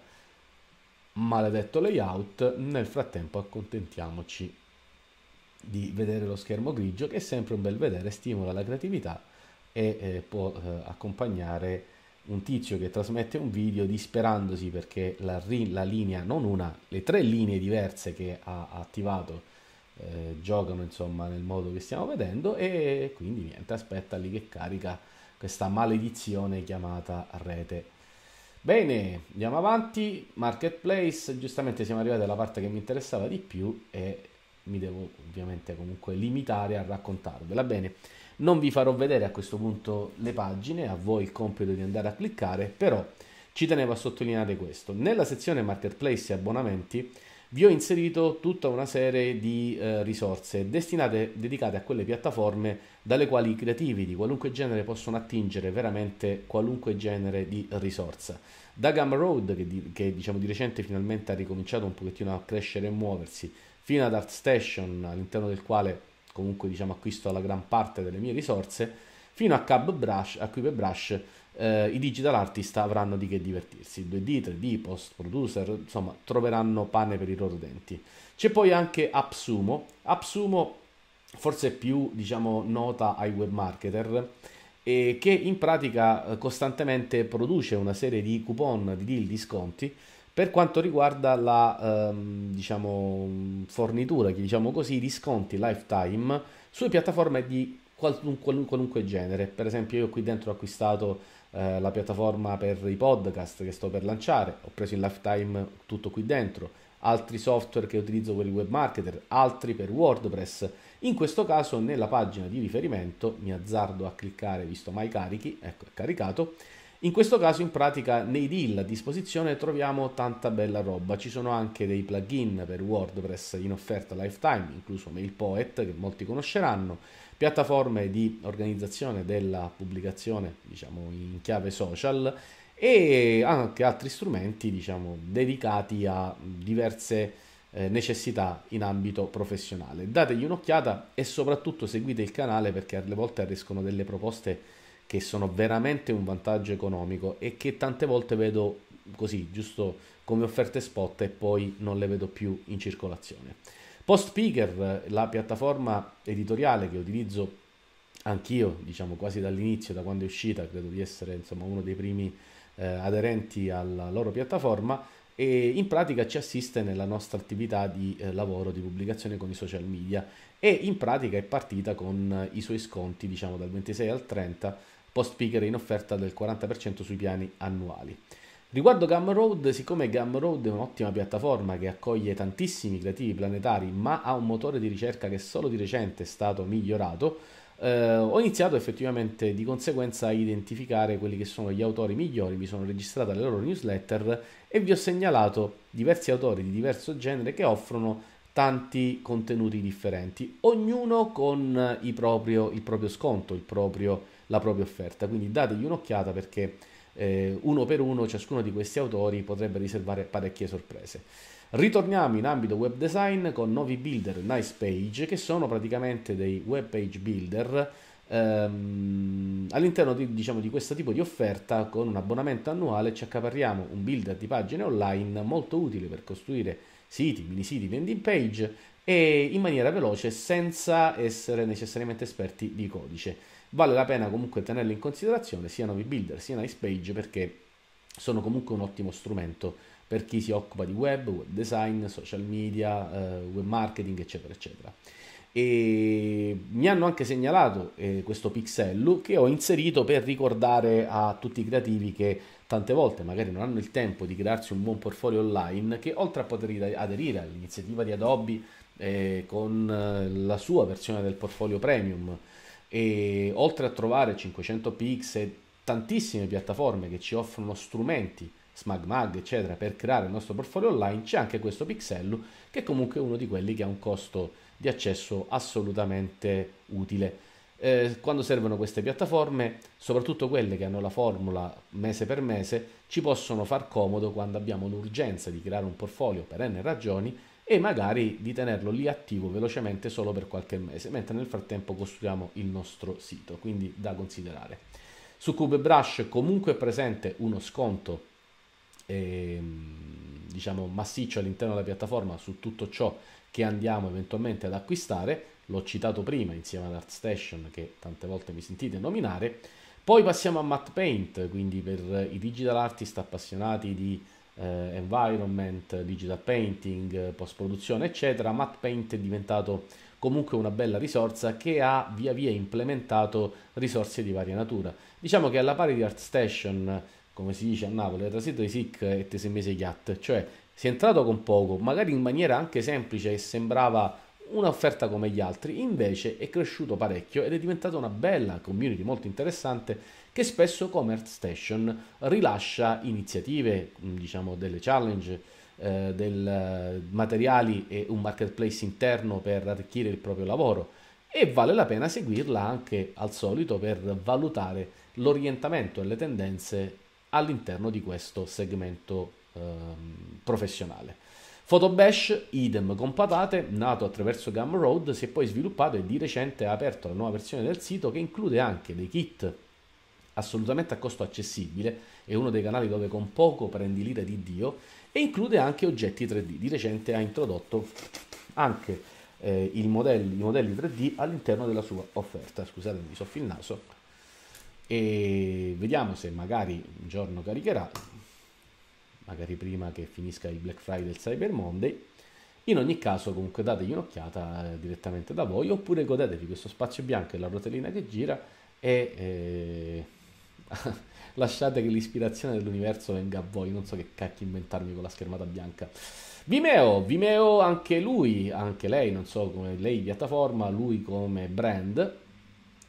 A: maledetto layout, nel frattempo accontentiamoci di vedere lo schermo grigio che è sempre un bel vedere, stimola la creatività e eh, può eh, accompagnare un tizio che trasmette un video disperandosi perché la, la linea, non una, le tre linee diverse che ha attivato eh, giocano insomma nel modo che stiamo vedendo e quindi niente, aspetta lì che carica questa maledizione chiamata rete. Bene, andiamo avanti, marketplace, giustamente siamo arrivati alla parte che mi interessava di più e mi devo ovviamente comunque limitare a raccontarvela bene. Non vi farò vedere a questo punto le pagine, a voi il compito di andare a cliccare, però ci tenevo a sottolineare questo. Nella sezione marketplace e abbonamenti vi ho inserito tutta una serie di eh, risorse destinate, dedicate a quelle piattaforme dalle quali i creativi di qualunque genere possono attingere veramente qualunque genere di risorsa. Da Gumroad, che, di, che diciamo di recente finalmente ha ricominciato un pochettino a crescere e muoversi, fino ad ArtStation, all'interno del quale comunque diciamo acquisto la gran parte delle mie risorse, fino a CubBrush, a CubeBrush, eh, i digital artist avranno di che divertirsi, 2D, 3D, post producer, insomma troveranno pane per i loro denti. C'è poi anche AppSumo, AppSumo forse più diciamo nota ai web marketer e che in pratica eh, costantemente produce una serie di coupon, di deal, di sconti per quanto riguarda la ehm, diciamo, fornitura, diciamo così, di sconti lifetime sulle piattaforme di qualunque, qualunque genere. Per esempio io qui dentro ho acquistato eh, la piattaforma per i podcast che sto per lanciare, ho preso in lifetime tutto qui dentro, altri software che utilizzo per il web marketer, altri per WordPress. In questo caso nella pagina di riferimento mi azzardo a cliccare visto mai carichi, ecco è caricato. In questo caso in pratica nei deal a disposizione troviamo tanta bella roba, ci sono anche dei plugin per WordPress in offerta lifetime, incluso MailPoet che molti conosceranno piattaforme di organizzazione della pubblicazione diciamo, in chiave social e anche altri strumenti diciamo, dedicati a diverse eh, necessità in ambito professionale. Dategli un'occhiata e soprattutto seguite il canale perché alle volte arriescono delle proposte che sono veramente un vantaggio economico e che tante volte vedo così, giusto come offerte spot e poi non le vedo più in circolazione. Postpicker, la piattaforma editoriale che utilizzo anch'io, diciamo quasi dall'inizio, da quando è uscita, credo di essere insomma, uno dei primi eh, aderenti alla loro piattaforma e in pratica ci assiste nella nostra attività di eh, lavoro, di pubblicazione con i social media e in pratica è partita con eh, i suoi sconti, diciamo dal 26 al 30, post speaker in offerta del 40% sui piani annuali. Riguardo Gumroad, siccome Gumroad è un'ottima piattaforma che accoglie tantissimi creativi planetari, ma ha un motore di ricerca che solo di recente è stato migliorato, eh, ho iniziato effettivamente di conseguenza a identificare quelli che sono gli autori migliori, mi sono registrato alle loro newsletter e vi ho segnalato diversi autori di diverso genere che offrono tanti contenuti differenti, ognuno con proprio, il proprio sconto, il proprio, la propria offerta. Quindi dategli un'occhiata perché eh, uno per uno ciascuno di questi autori potrebbe riservare parecchie sorprese. Ritorniamo in ambito web design con nuovi builder Nice Page che sono praticamente dei web page builder ehm, all'interno di, diciamo, di, questo tipo di offerta con un abbonamento annuale ci accaparriamo un builder di pagine online molto utile per costruire siti, mini siti, landing page e in maniera veloce senza essere necessariamente esperti di codice vale la pena comunque tenerle in considerazione sia Novi Builder sia NicePage perché sono comunque un ottimo strumento per chi si occupa di web, web design, social media, eh, web marketing, eccetera, eccetera. E mi hanno anche segnalato eh, questo pixello che ho inserito per ricordare a tutti i creativi che tante volte magari non hanno il tempo di crearsi un buon portfolio online che oltre a poter aderire all'iniziativa di Adobe eh, con eh, la sua versione del portfolio premium e oltre a trovare 500px e tantissime piattaforme che ci offrono strumenti SmagMag eccetera per creare il nostro portfolio online c'è anche questo pixello che è comunque uno di quelli che ha un costo di accesso assolutamente utile eh, quando servono queste piattaforme soprattutto quelle che hanno la formula mese per mese ci possono far comodo quando abbiamo l'urgenza di creare un portfolio per n ragioni e magari di tenerlo lì attivo velocemente solo per qualche mese, mentre nel frattempo costruiamo il nostro sito, quindi da considerare. Su CubeBrush comunque è presente uno sconto eh, diciamo massiccio all'interno della piattaforma su tutto ciò che andiamo eventualmente ad acquistare, l'ho citato prima insieme ad ArtStation che tante volte mi sentite nominare, poi passiamo a Matte Paint, quindi per i digital artist appassionati di eh, environment, digital painting, post produzione eccetera, MatPaint è diventato comunque una bella risorsa che ha via via implementato risorse di varia natura. Diciamo che alla pari di ArtStation, come si dice a Napoli, è trasito di SIC e tesemese Yacht, cioè si è entrato con poco, magari in maniera anche semplice e sembrava un'offerta come gli altri, invece è cresciuto parecchio ed è diventata una bella community molto interessante che spesso come Station rilascia iniziative, mm, diciamo delle challenge, eh, del eh, materiali e un marketplace interno per arricchire il proprio lavoro e vale la pena seguirla anche al solito per valutare l'orientamento e le tendenze all'interno di questo segmento eh, professionale. Photobash, idem con patate, nato attraverso Gumroad, si è poi sviluppato e di recente ha aperto la nuova versione del sito che include anche dei kit assolutamente a costo accessibile, è uno dei canali dove con poco prendi l'ira di Dio e include anche oggetti 3D. Di recente ha introdotto anche eh, modello, i modelli 3D all'interno della sua offerta. Scusate, mi soffi il naso. E vediamo se magari un giorno caricherà, magari prima che finisca il Black Friday e il Cyber Monday. In ogni caso, comunque, dategli un'occhiata eh, direttamente da voi oppure godetevi questo spazio bianco e la rotellina che gira e. Eh, Lasciate che l'ispirazione dell'universo venga a voi, non so che cacchio inventarmi con la schermata bianca. Vimeo, Vimeo anche lui, anche lei, non so come lei piattaforma, lui come brand,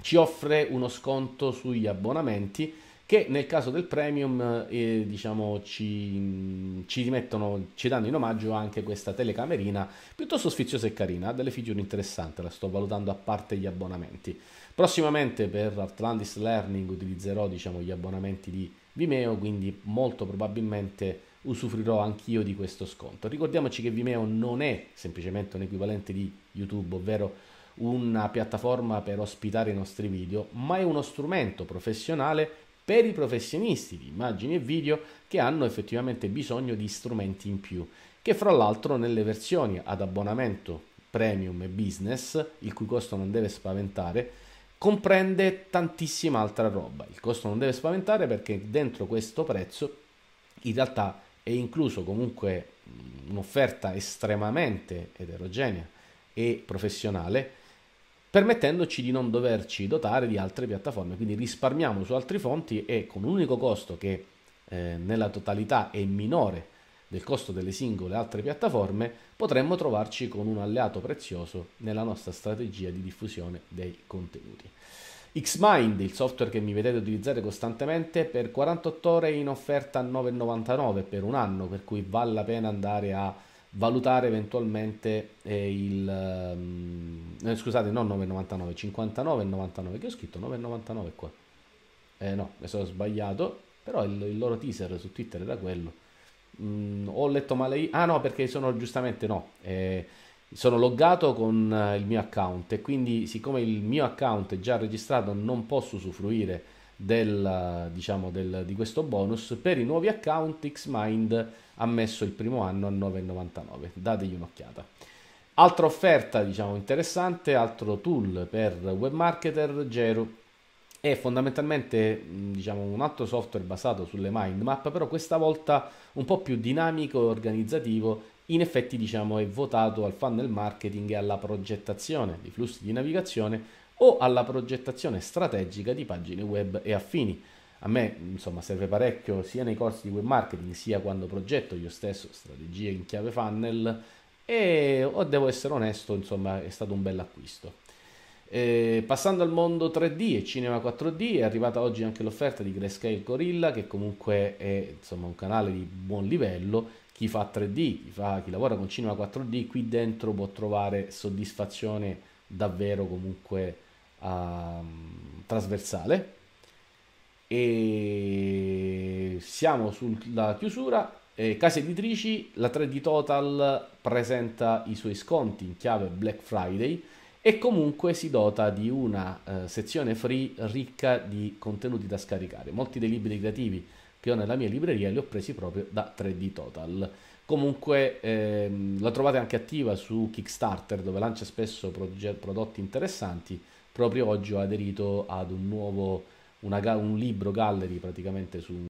A: ci offre uno sconto sugli abbonamenti che nel caso del premium eh, diciamo, ci, ci, rimettono, ci, danno in omaggio anche questa telecamerina piuttosto sfiziosa e carina, ha delle feature interessanti, la sto valutando a parte gli abbonamenti. Prossimamente per Atlantis Learning utilizzerò diciamo, gli abbonamenti di Vimeo, quindi molto probabilmente usufruirò anch'io di questo sconto. Ricordiamoci che Vimeo non è semplicemente un equivalente di YouTube, ovvero una piattaforma per ospitare i nostri video, ma è uno strumento professionale per i professionisti di immagini e video che hanno effettivamente bisogno di strumenti in più, che fra l'altro nelle versioni ad abbonamento premium e business, il cui costo non deve spaventare, comprende tantissima altra roba. Il costo non deve spaventare perché dentro questo prezzo in realtà è incluso comunque mm, un'offerta estremamente eterogenea e professionale permettendoci di non doverci dotare di altre piattaforme, quindi risparmiamo su altre fonti e con un unico costo che eh, nella totalità è minore del costo delle singole altre piattaforme, potremmo trovarci con un alleato prezioso nella nostra strategia di diffusione dei contenuti. Xmind, il software che mi vedete utilizzare costantemente, per 48 ore in offerta a 9,99 per un anno, per cui vale la pena andare a valutare eventualmente eh, il ehm, eh, scusate non 9,99 59,99 che ho scritto 9,99 qua eh no mi sono sbagliato però il, il loro teaser su Twitter era quello mh, mm, ho letto male io. Ah no, perché sono giustamente no. Eh, sono loggato con eh, il mio account e quindi siccome il mio account è già registrato non posso usufruire del, diciamo, del, di questo bonus. Per i nuovi account Xmind ha messo il primo anno a 9,99. Dategli un'occhiata. Altra offerta diciamo, interessante, altro tool per web marketer, Gero è fondamentalmente diciamo, un altro software basato sulle mind map, però questa volta un po' più dinamico e organizzativo. In effetti, diciamo, è votato al funnel marketing e alla progettazione di flussi di navigazione o alla progettazione strategica di pagine web e affini. A me, insomma, serve parecchio sia nei corsi di web marketing, sia quando progetto io stesso strategie in chiave funnel e o devo essere onesto, insomma, è stato un bel acquisto. Eh, passando al mondo 3D e cinema 4D è arrivata oggi anche l'offerta di Grayscale Gorilla che comunque è insomma, un canale di buon livello chi fa 3D, chi, fa, chi lavora con cinema 4D qui dentro può trovare soddisfazione davvero comunque um, trasversale e siamo sulla chiusura eh, case editrici la 3D Total presenta i suoi sconti in chiave Black Friday e comunque si dota di una eh, sezione free ricca di contenuti da scaricare. Molti dei libri creativi che ho nella mia libreria li ho presi proprio da 3D Total. Comunque ehm, la trovate anche attiva su Kickstarter dove lancia spesso prodotti interessanti. Proprio oggi ho aderito ad un nuovo una, un libro gallery praticamente su